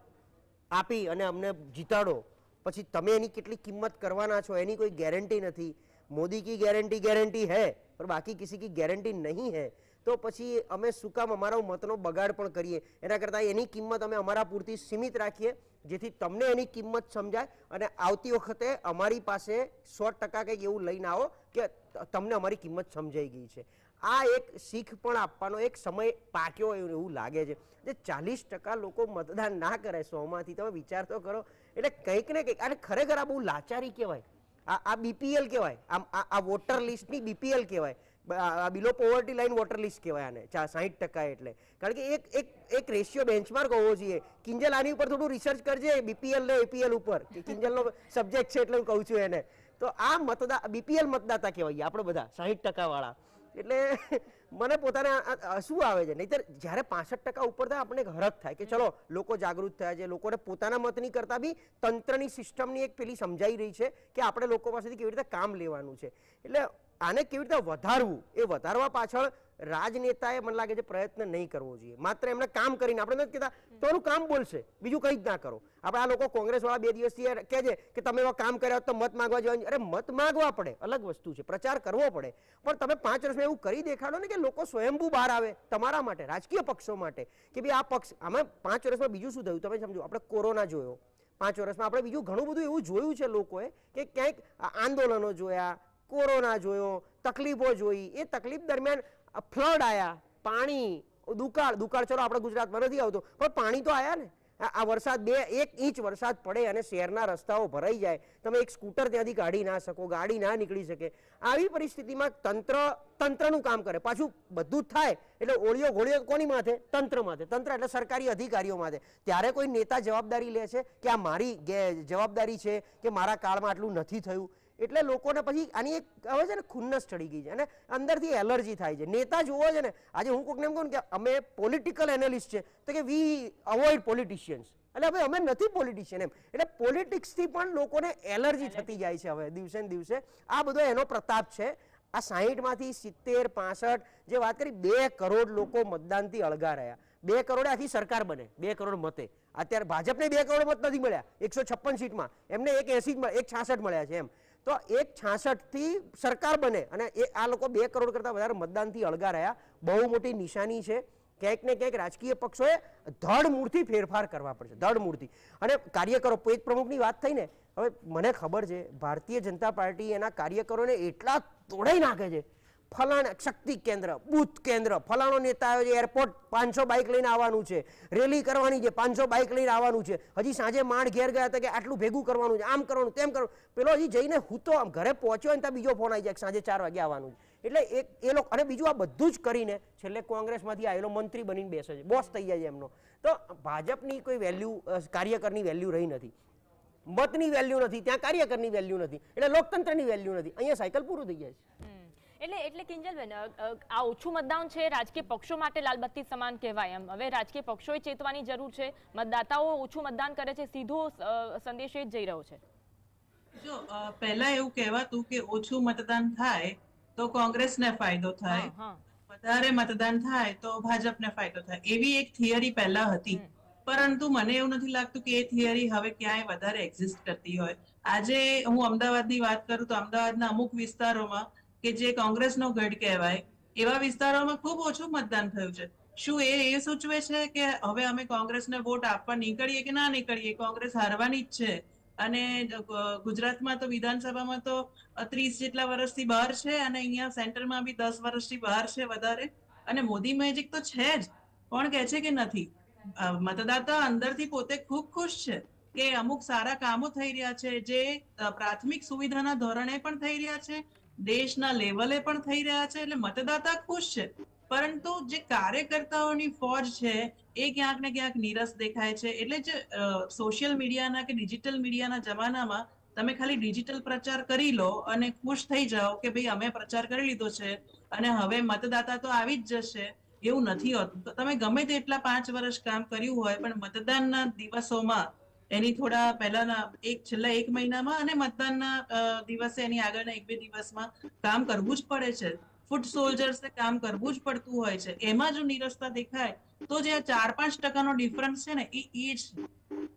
આપી અને અમને જીતાડો પછી તમે એની કેટલી કિંમત કરવાના છો એની કોઈ ગેરંટી નથી મોદી કી ગેરંટી ગેરંટી હે પણ બાકી કિસી કી ગેરંટી નહીં હે તો પછી અમે શું કામ અમારા મતનો બગાડ પણ કરીએ એના કરતાં એની કિંમત અમે અમારા પૂરતી સીમિત રાખીએ જેથી તમને એની કિંમત સમજાય અને આવતી વખતે અમારી પાસે સો ટકા કંઈક એવું લઈને આવો કે તમને અમારી કિંમત સમજાઈ ગઈ છે આ એક શીખ પણ આપવાનો એક સમય પાક્યો એવું લાગે છે જે ચાલીસ ટકા લોકો મતદાન ના કરે સોમાંથી તમે વિચાર તો કરો એટલે કંઈક ને કંઈક અને ખરેખર આ બહુ લાચારી કહેવાય આ આ બીપીએલ કહેવાય આમ આ વોટર લિસ્ટની બીપીએલ કહેવાય આ below poverty line voter list કહેવાય આને ચા સાહીઠ ટકા એટલે કારણ કે એક એક એક રેશિયો બેન્ચમાર્ક હોવો જોઈએ કિંજલ આની ઉપર થોડું રિસર્ચ કરજે બીપીએલ ને એપીએલ ઉપર કિંજલનો સબ્જેક્ટ છે એટલે હું કહું છું એને તો આ મતદા બીપીએલ મતદાતા કહેવાય આપણે બધા સાહીઠ ટકાવાળા એટલે મને પોતાને શું આવે છે નહીંતર જ્યારે પાસઠ ટકા ઉપર થાય આપણને હરખ થાય કે ચલો લોકો જાગૃત થયા છે લોકોને પોતાના મતની કરતાં બી તંત્રની સિસ્ટમની એક પેલી સમજાઈ રહી છે કે આપણે લોકો પાસેથી કેવી રીતે કામ લેવાનું છે એટલે આને કેવી રીતે વધારવું એ વધારવા પાછળ રાજનેતાએ મને લાગે છે પ્રયત્ન નહીં કરવો જોઈએ માત્ર એમને કામ કરીને આપણે નથી કહેતા તો એનું કામ બોલશે બીજું કંઈ જ ના કરો આપણે આ લોકો કોંગ્રેસવાળા બે દિવસથી કહે છે કે તમે એવા કામ કર્યા તો મત માગવા જવાની અરે મત માગવા પડે અલગ વસ્તુ છે પ્રચાર કરવો પડે પણ તમે પાંચ વર્ષમાં એવું કરી દેખાડો ને કે લોકો સ્વયંભૂ બહાર આવે તમારા માટે રાજકીય પક્ષો માટે કે ભાઈ આ પક્ષ આમાં પાંચ વર્ષમાં બીજું શું થયું તમે સમજો આપણે કોરોના જોયો પાંચ વર્ષમાં આપણે બીજું ઘણું બધું એવું જોયું છે લોકોએ કે ક્યાંક આંદોલનો જોયા કોરોના જોયો તકલીફો જોઈ એ તકલીફ દરમિયાન ફ્લડ આવ્યા પાણી દુકાળ દુકાળ ચલો આપણે ગુજરાતમાં નથી આવતો પણ પાણી તો આવ્યા ને આ વરસાદ બે એક ઇંચ વરસાદ પડે અને શહેરના રસ્તાઓ ભરાઈ જાય તમે એક સ્કૂટર ત્યાંથી કાઢી ના શકો ગાડી ના નીકળી શકે આવી પરિસ્થિતિમાં તંત્ર તંત્રનું કામ કરે પાછું બધું જ થાય એટલે ઓળિયો ઘોળિયો કોની માથે તંત્ર માથે તંત્ર એટલે સરકારી અધિકારીઓ માથે ત્યારે કોઈ નેતા જવાબદારી લે છે કે આ મારી જવાબદારી છે કે મારા કાળમાં આટલું નથી થયું એટલે લોકોને પછી આની એક હવે છે ને ખુન્નસ ચડી ગઈ છે અને અંદરથી એલર્જી થાય છે નેતા જોવો છે ને આજે હું કોકને એમ કહું કે અમે પોલિટિકલ એનાલિસ્ટ છે તો કે વી અવોઇડ પોલિટિશિયન્સ એટલે હવે અમે નથી પોલિટિશિયન એમ એટલે પોલિટિક્સથી પણ લોકોને એલર્જી થતી જાય છે હવે દિવસે ને દિવસે આ બધો એનો પ્રતાપ છે આ સાહીઠમાંથી સિત્તેર પાસઠ જે વાત કરી બે કરોડ લોકો મતદાનથી અળગા રહ્યા બે કરોડે આખી સરકાર બને બે કરોડ મતે અત્યારે ભાજપને બે કરોડ મત નથી મળ્યા એકસો છપ્પન સીટમાં એમને એક એસી જ એક છાસઠ મળ્યા છે એમ તો એક છાસઠથી સરકાર બને અને એ આ લોકો બે કરોડ કરતાં વધારે મતદાનથી અળગા રહ્યા બહુ મોટી નિશાની છે ક્યાંક ને ક્યાંક રાજકીય પક્ષોએ ધડમૂળથી ફેરફાર કરવા પડશે ધડમૂળથી અને કાર્યકરો એક પ્રમુખની વાત થઈને હવે મને ખબર છે ભારતીય જનતા પાર્ટી એના કાર્યકરોને એટલા તોડાઈ નાખે છે ફલાણ શક્તિ કેન્દ્ર બુથ કેન્દ્ર ફલાણો નેતા આવ્યો છે એરપોર્ટ પાંચસો બાઇક લઈને આવવાનું છે રેલી કરવાની છે પાંચસો બાઇક લઈને આવવાનું છે હજી સાંજે માણ ઘેર ગયા હતા કે આટલું ભેગું કરવાનું છે આમ કરવાનું તેમ કરવાનું પેલો હજી જઈને હું તો આમ ઘરે પહોંચ્યો ને ત્યાં બીજો ફોન આવી જાય સાંજે ચાર વાગે આવવાનું છે એટલે એક એ લોકો અને બીજું આ બધું જ કરીને છેલ્લે કોંગ્રેસમાંથી આવેલો મંત્રી બનીને બેસે છે બોસ થઈ જાય છે એમનો તો ભાજપની કોઈ વેલ્યુ કાર્યકરની વેલ્યુ રહી નથી મતની વેલ્યુ નથી ત્યાં કાર્યકરની વેલ્યુ નથી એટલે લોકતંત્રની વેલ્યુ નથી અહીંયા સાયકલ પૂરું થઈ જાય છે એટલે એટલે કિંજલબેન આ ઓછું મતદાન છે રાજકીય પક્ષો માટે લાલબત્તી સમાન કહેવાય એમ હવે રાજકીય પક્ષોએ ચેતવાની જરૂર છે મતદાતાઓ ઓછું મતદાન કરે છે સીધો સંદેશ એ જઈ રહ્યો છે જો પહેલા એવું કહેવાતું કે ઓછું મતદાન થાય તો કોંગ્રેસને ફાયદો થાય વધારે મતદાન થાય તો ભાજપને ફાયદો થાય એવી એક થિયરી પહેલા હતી પરંતુ મને એવું નથી લાગતું કે એ થિયરી હવે ક્યાંય વધારે એક્ઝિસ્ટ કરતી હોય આજે હું અમદાવાદની વાત કરું તો અમદાવાદના અમુક વિસ્તારોમાં કે જે કોંગ્રેસનો ગઢ કહેવાય એવા વિસ્તારોમાં ખૂબ ઓછું મતદાન થયું છે શું એ એ સૂચવે છે કે હવે અમે કોંગ્રેસને વોટ આપવા નીકળીએ કે ના નીકળીએ કોંગ્રેસ હારવાની જ છે અને ગુજરાતમાં તો વિધાનસભામાં તો ત્રીસ જેટલા વર્ષથી બહાર છે અને અહીંયા સેન્ટરમાં બી દસ વર્ષથી બહાર છે વધારે અને મોદી મેજિક તો છે જ કોણ કહે છે કે નથી મતદાતા અંદરથી પોતે ખૂબ ખુશ છે કે અમુક સારા કામો થઈ રહ્યા છે જે પ્રાથમિક સુવિધાના ધોરણે પણ થઈ રહ્યા છે દેશના લેવલે પણ થઈ રહ્યા છે એટલે મતદાતા ખુશ છે પરંતુ જે કાર્યકર્તાઓની ફોજ છે એ ક્યાંક ને ક્યાંક નીરસ દેખાય છે એટલે જે સોશિયલ મીડિયાના કે ડિજિટલ મીડિયાના જમાનામાં તમે ખાલી ડિજિટલ પ્રચાર કરી લો અને ખુશ થઈ જાઓ કે ભાઈ અમે પ્રચાર કરી લીધો છે અને હવે મતદાતા તો આવી જ જશે એવું નથી હોતું તમે ગમે તેટલા પાંચ વર્ષ કામ કર્યું હોય પણ મતદાનના દિવસોમાં એની થોડા પહેલાના એક છેલ્લા એક મહિનામાં અને મતદાનના દિવસે એની આગળના એક બે દિવસમાં કામ કરવું જ પડે છે ફૂટ સોલ્જર્સને કામ કરવું જ પડતું હોય છે એમાં જો નિરસતા દેખાય તો જે ચાર પાંચ ટકાનો ડિફરન્સ છે ને એ એ જ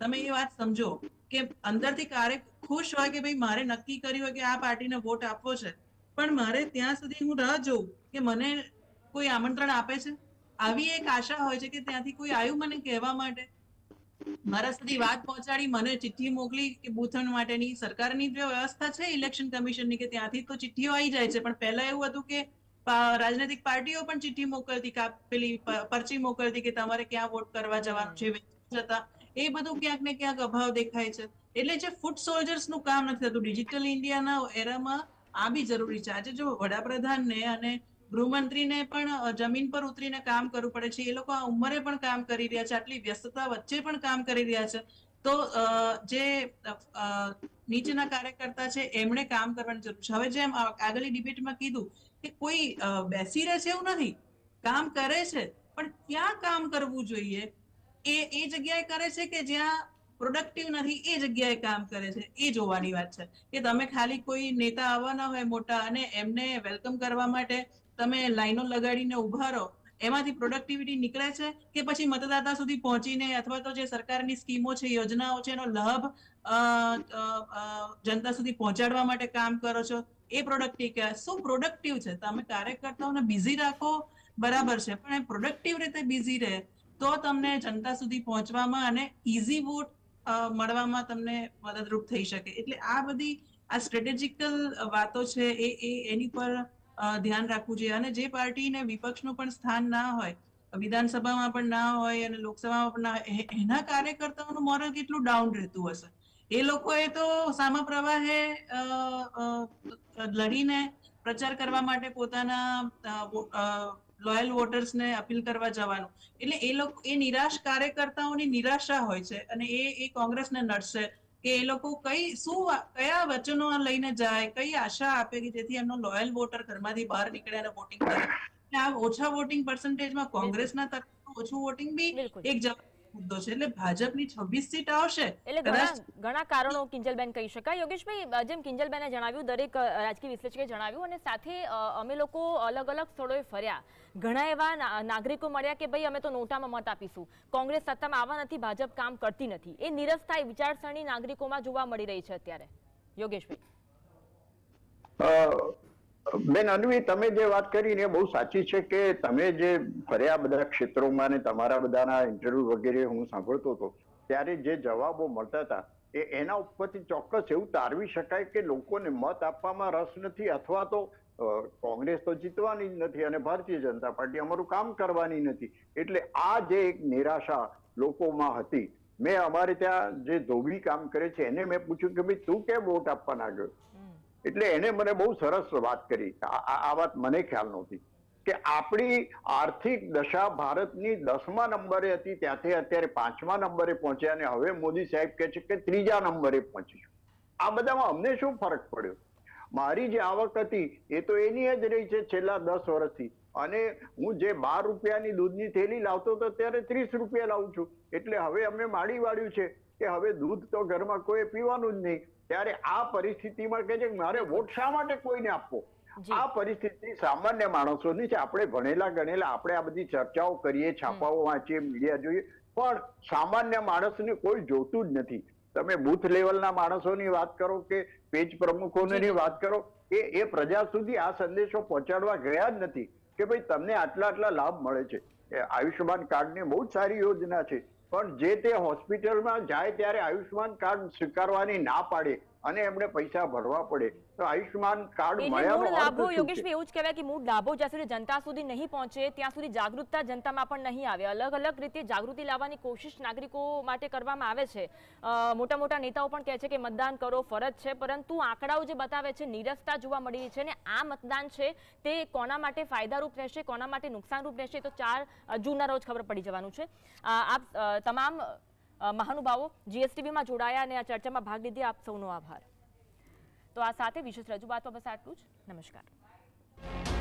તમે એ વાત સમજો કે અંદરથી ક્યારેક ખુશ હોય કે ભાઈ મારે નક્કી કર્યું હોય કે આ પાર્ટીને વોટ આપવો છે પણ મારે ત્યાં સુધી હું રાહ જોઉં કે મને કોઈ આમંત્રણ આપે છે આવી એક આશા હોય છે કે ત્યાંથી કોઈ આવ્યું મને કહેવા માટે મારા સુધી વાત પહોંચાડી મને ચિઠ્ઠી મોકલી કે બુથણ માટેની સરકારની જે વ્યવસ્થા છે ઇલેક્શન કમિશનની કે ત્યાંથી તો ચિઠ્ઠીઓ આવી જાય છે પણ પહેલા એવું હતું કે રાજનૈતિક પાર્ટીઓ પણ ચિઠ્ઠી મોકલતી પેલી પરચી મોકલતી કે તમારે ક્યાં વોટ કરવા જવાનું છે જતા એ બધું ક્યાંક ને ક્યાંક અભાવ દેખાય છે એટલે જે ફૂડ સોલ્જર્સ નું કામ નથી થતું ડિજિટલ ઇન્ડિયાના એરામાં આ બી જરૂરી છે આજે જો વડાપ્રધાનને અને ગૃહમંત્રીને પણ જમીન પર ઉતરીને કામ કરવું પડે છે એ લોકો આ ઉંમરે પણ કામ કરી રહ્યા છે આટલી વ્યસ્તતા વચ્ચે પણ કામ કરી રહ્યા છે તો જે નીચેના કાર્યકર્તા છે એમણે કામ કરવાની જરૂર છે હવે જેમ આગળની ડિબેટમાં કીધું કે કોઈ બેસી રહે છે એવું નથી કામ કરે છે પણ ક્યાં કામ કરવું જોઈએ એ એ જગ્યાએ કરે છે કે જ્યાં પ્રોડક્ટિવ નથી એ જગ્યાએ કામ કરે છે એ જોવાની વાત છે કે તમે ખાલી કોઈ નેતા આવવાના હોય મોટા અને એમને વેલકમ કરવા માટે તમે લાઈનો લગાડીને ઉભા રહો એમાંથી પ્રોડક્ટિવિટી નીકળે છે કે પછી મતદાતા સુધી પહોંચીને અથવા તો જે સરકારની સ્કીમો છે યોજનાઓ છે એનો લાભ જનતા સુધી પહોંચાડવા માટે કામ કરો છો એ પ્રોડક્ટિવ કહેવાય શું પ્રોડક્ટિવ છે તમે કાર્યકર્તાઓને બિઝી રાખો બરાબર છે પણ એ પ્રોડક્ટિવ રીતે બિઝી રહે તો તમને જનતા સુધી પહોંચવામાં અને ઇઝી વોટ મળવામાં તમને મદદરૂપ થઈ શકે એટલે આ બધી આ સ્ટ્રેટેજિકલ વાતો છે એ એની પર ધ્યાન રાખવું જોઈએ અને જે પાર્ટીને વિપક્ષનું પણ સ્થાન ના હોય વિધાનસભામાં પણ ના હોય અને લોકસભામાં પણ ના હોય એના કાર્યકર્તાઓનું મોરલ કેટલું ડાઉન રહેતું હશે એ લોકોએ તો સામા પ્રવાહે લડીને પ્રચાર કરવા માટે પોતાના લોયલ વોટર્સને અપીલ કરવા જવાનું એટલે એ લોકો એ નિરાશ કાર્યકર્તાઓની નિરાશા હોય છે અને એ એ કોંગ્રેસને નડશે કે એ લોકો કઈ શું કયા વચનો લઈને જાય કઈ આશા આપે કે જેથી એમનો લોયલ વોટર ઘરમાંથી બહાર નીકળે અને વોટિંગ કરે આ ઓછા વોટિંગ પર્સન્ટેજમાં કોંગ્રેસના તરફ ઓછું વોટિંગ બી એક મુદ્દો છે એટલે ભાજપની છવ્વીસ સીટ આવશે એટલે ઘણા કારણો કિંજલબેન કહી શકાય યોગેશભાઈ જેમ કિંજલબેને જણાવ્યું દરેક રાજકીય વિશ્લેષકે જણાવ્યું અને સાથે અમે લોકો અલગ અલગ સ્થળોએ ફર્યા ઘણા એવા નાગરિકો મળ્યા કે ભાઈ અમે તો નોટામાં મત આપીશું કોંગ્રેસ સત્તામાં આવવા નથી ભાજપ કામ કરતી નથી એ નિરસતા એ વિચારસરણી નાગરિકોમાં જોવા મળી રહી છે અત્યારે યોગેશભાઈ બેન અન્વી તમે જે વાત કરી ને બહુ સાચી છે કે તમે જે ફર્યા બધા ક્ષેત્રોમાં ને તમારા બધાના ઇન્ટરવ્યુ વગેરે હું સાંભળતો હતો ત્યારે જે જવાબો મળતા હતા એ એના ઉપરથી ચોક્કસ એવું તારવી શકાય કે લોકોને મત આપવામાં રસ નથી અથવા તો કોંગ્રેસ તો જીતવાની જ નથી અને ભારતીય જનતા પાર્ટી અમારું કામ કરવાની નથી એટલે આ જે એક નિરાશા લોકોમાં હતી મેં અમારે ત્યાં જે ધોબી કામ કરે છે એને મેં પૂછ્યું કે ભાઈ તું કેમ વોટ આપવાના ગયો એટલે એને મને બહુ સરસ વાત કરી આ વાત મને ખ્યાલ નહોતી કે આપણી આર્થિક દશા ભારતની દસમા નંબરે હતી ત્યાંથી અત્યારે પાંચમા નંબરે પહોંચ્યા અને હવે મોદી સાહેબ કહે છે કે ત્રીજા નંબરે પહોંચીશું આ બધામાં અમને શું ફરક પડ્યો મારી જે આવક હતી એ તો એની જ રહી છે છેલ્લા દસ વર્ષથી અને હું જે બાર રૂપિયાની દૂધની થેલી લાવતો હતો ત્યારે ત્રીસ રૂપિયા લાવું છું એટલે હવે અમે માડી વાળ્યું છે કે હવે દૂધ તો ઘરમાં કોઈ પીવાનું જ નહીં ત્યારે આ પરિસ્થિતિમાં કે છે મારે વોટ શા માટે કોઈને આપવો આ પરિસ્થિતિ સામાન્ય માણસોની છે આપણે ભણેલા ગણેલા આપણે આ બધી ચર્ચાઓ કરીએ છાપાઓ વાંચીએ મીડિયા જોઈએ પણ સામાન્ય માણસને કોઈ જોતું જ નથી તમે બુથ લેવલના માણસોની વાત કરો કે પેજ પ્રમુખોની વાત કરો એ એ પ્રજા સુધી આ સંદેશો પહોંચાડવા ગયા જ નથી કે ભાઈ તમને આટલા આટલા લાભ મળે છે આયુષ્યમાન કાર્ડની બહુ જ સારી યોજના છે પણ જે તે હોસ્પિટલમાં જાય ત્યારે આયુષ્યમાન કાર્ડ સ્વીકારવાની ના પાડે અને એમણે પૈસા ભરવા પડે તો આયુષ્યમાન કાર્ડ મળ્યાનો લાભો યોગેશભાઈ એવું જ કહેવાય કે મૂળ લાભો જ્યાં સુધી જનતા સુધી નહીં પહોંચે ત્યાં સુધી જાગૃતતા જનતામાં પણ નહીં આવે અલગ અલગ રીતે જાગૃતિ લાવવાની કોશિશ નાગરિકો માટે કરવામાં આવે છે મોટા મોટા નેતાઓ પણ કહે છે કે મતદાન કરો ફરજ છે પરંતુ આંકડાઓ જે બતાવે છે નીરસતા જોવા મળી છે ને આ મતદાન છે તે કોના માટે ફાયદારૂપ રહેશે કોના માટે નુકસાનરૂપ રહેશે તો ચાર જૂનના રોજ ખબર પડી જવાનું છે આપ તમામ મહાનુભાવો જીએસટીવીમાં જોડાયા અને આ ચર્ચામાં ભાગ લીધી આપ સૌનો આભાર તો આ સાથે વિશેષ રજૂઆતમાં બસ આટલું જ નમસ્કાર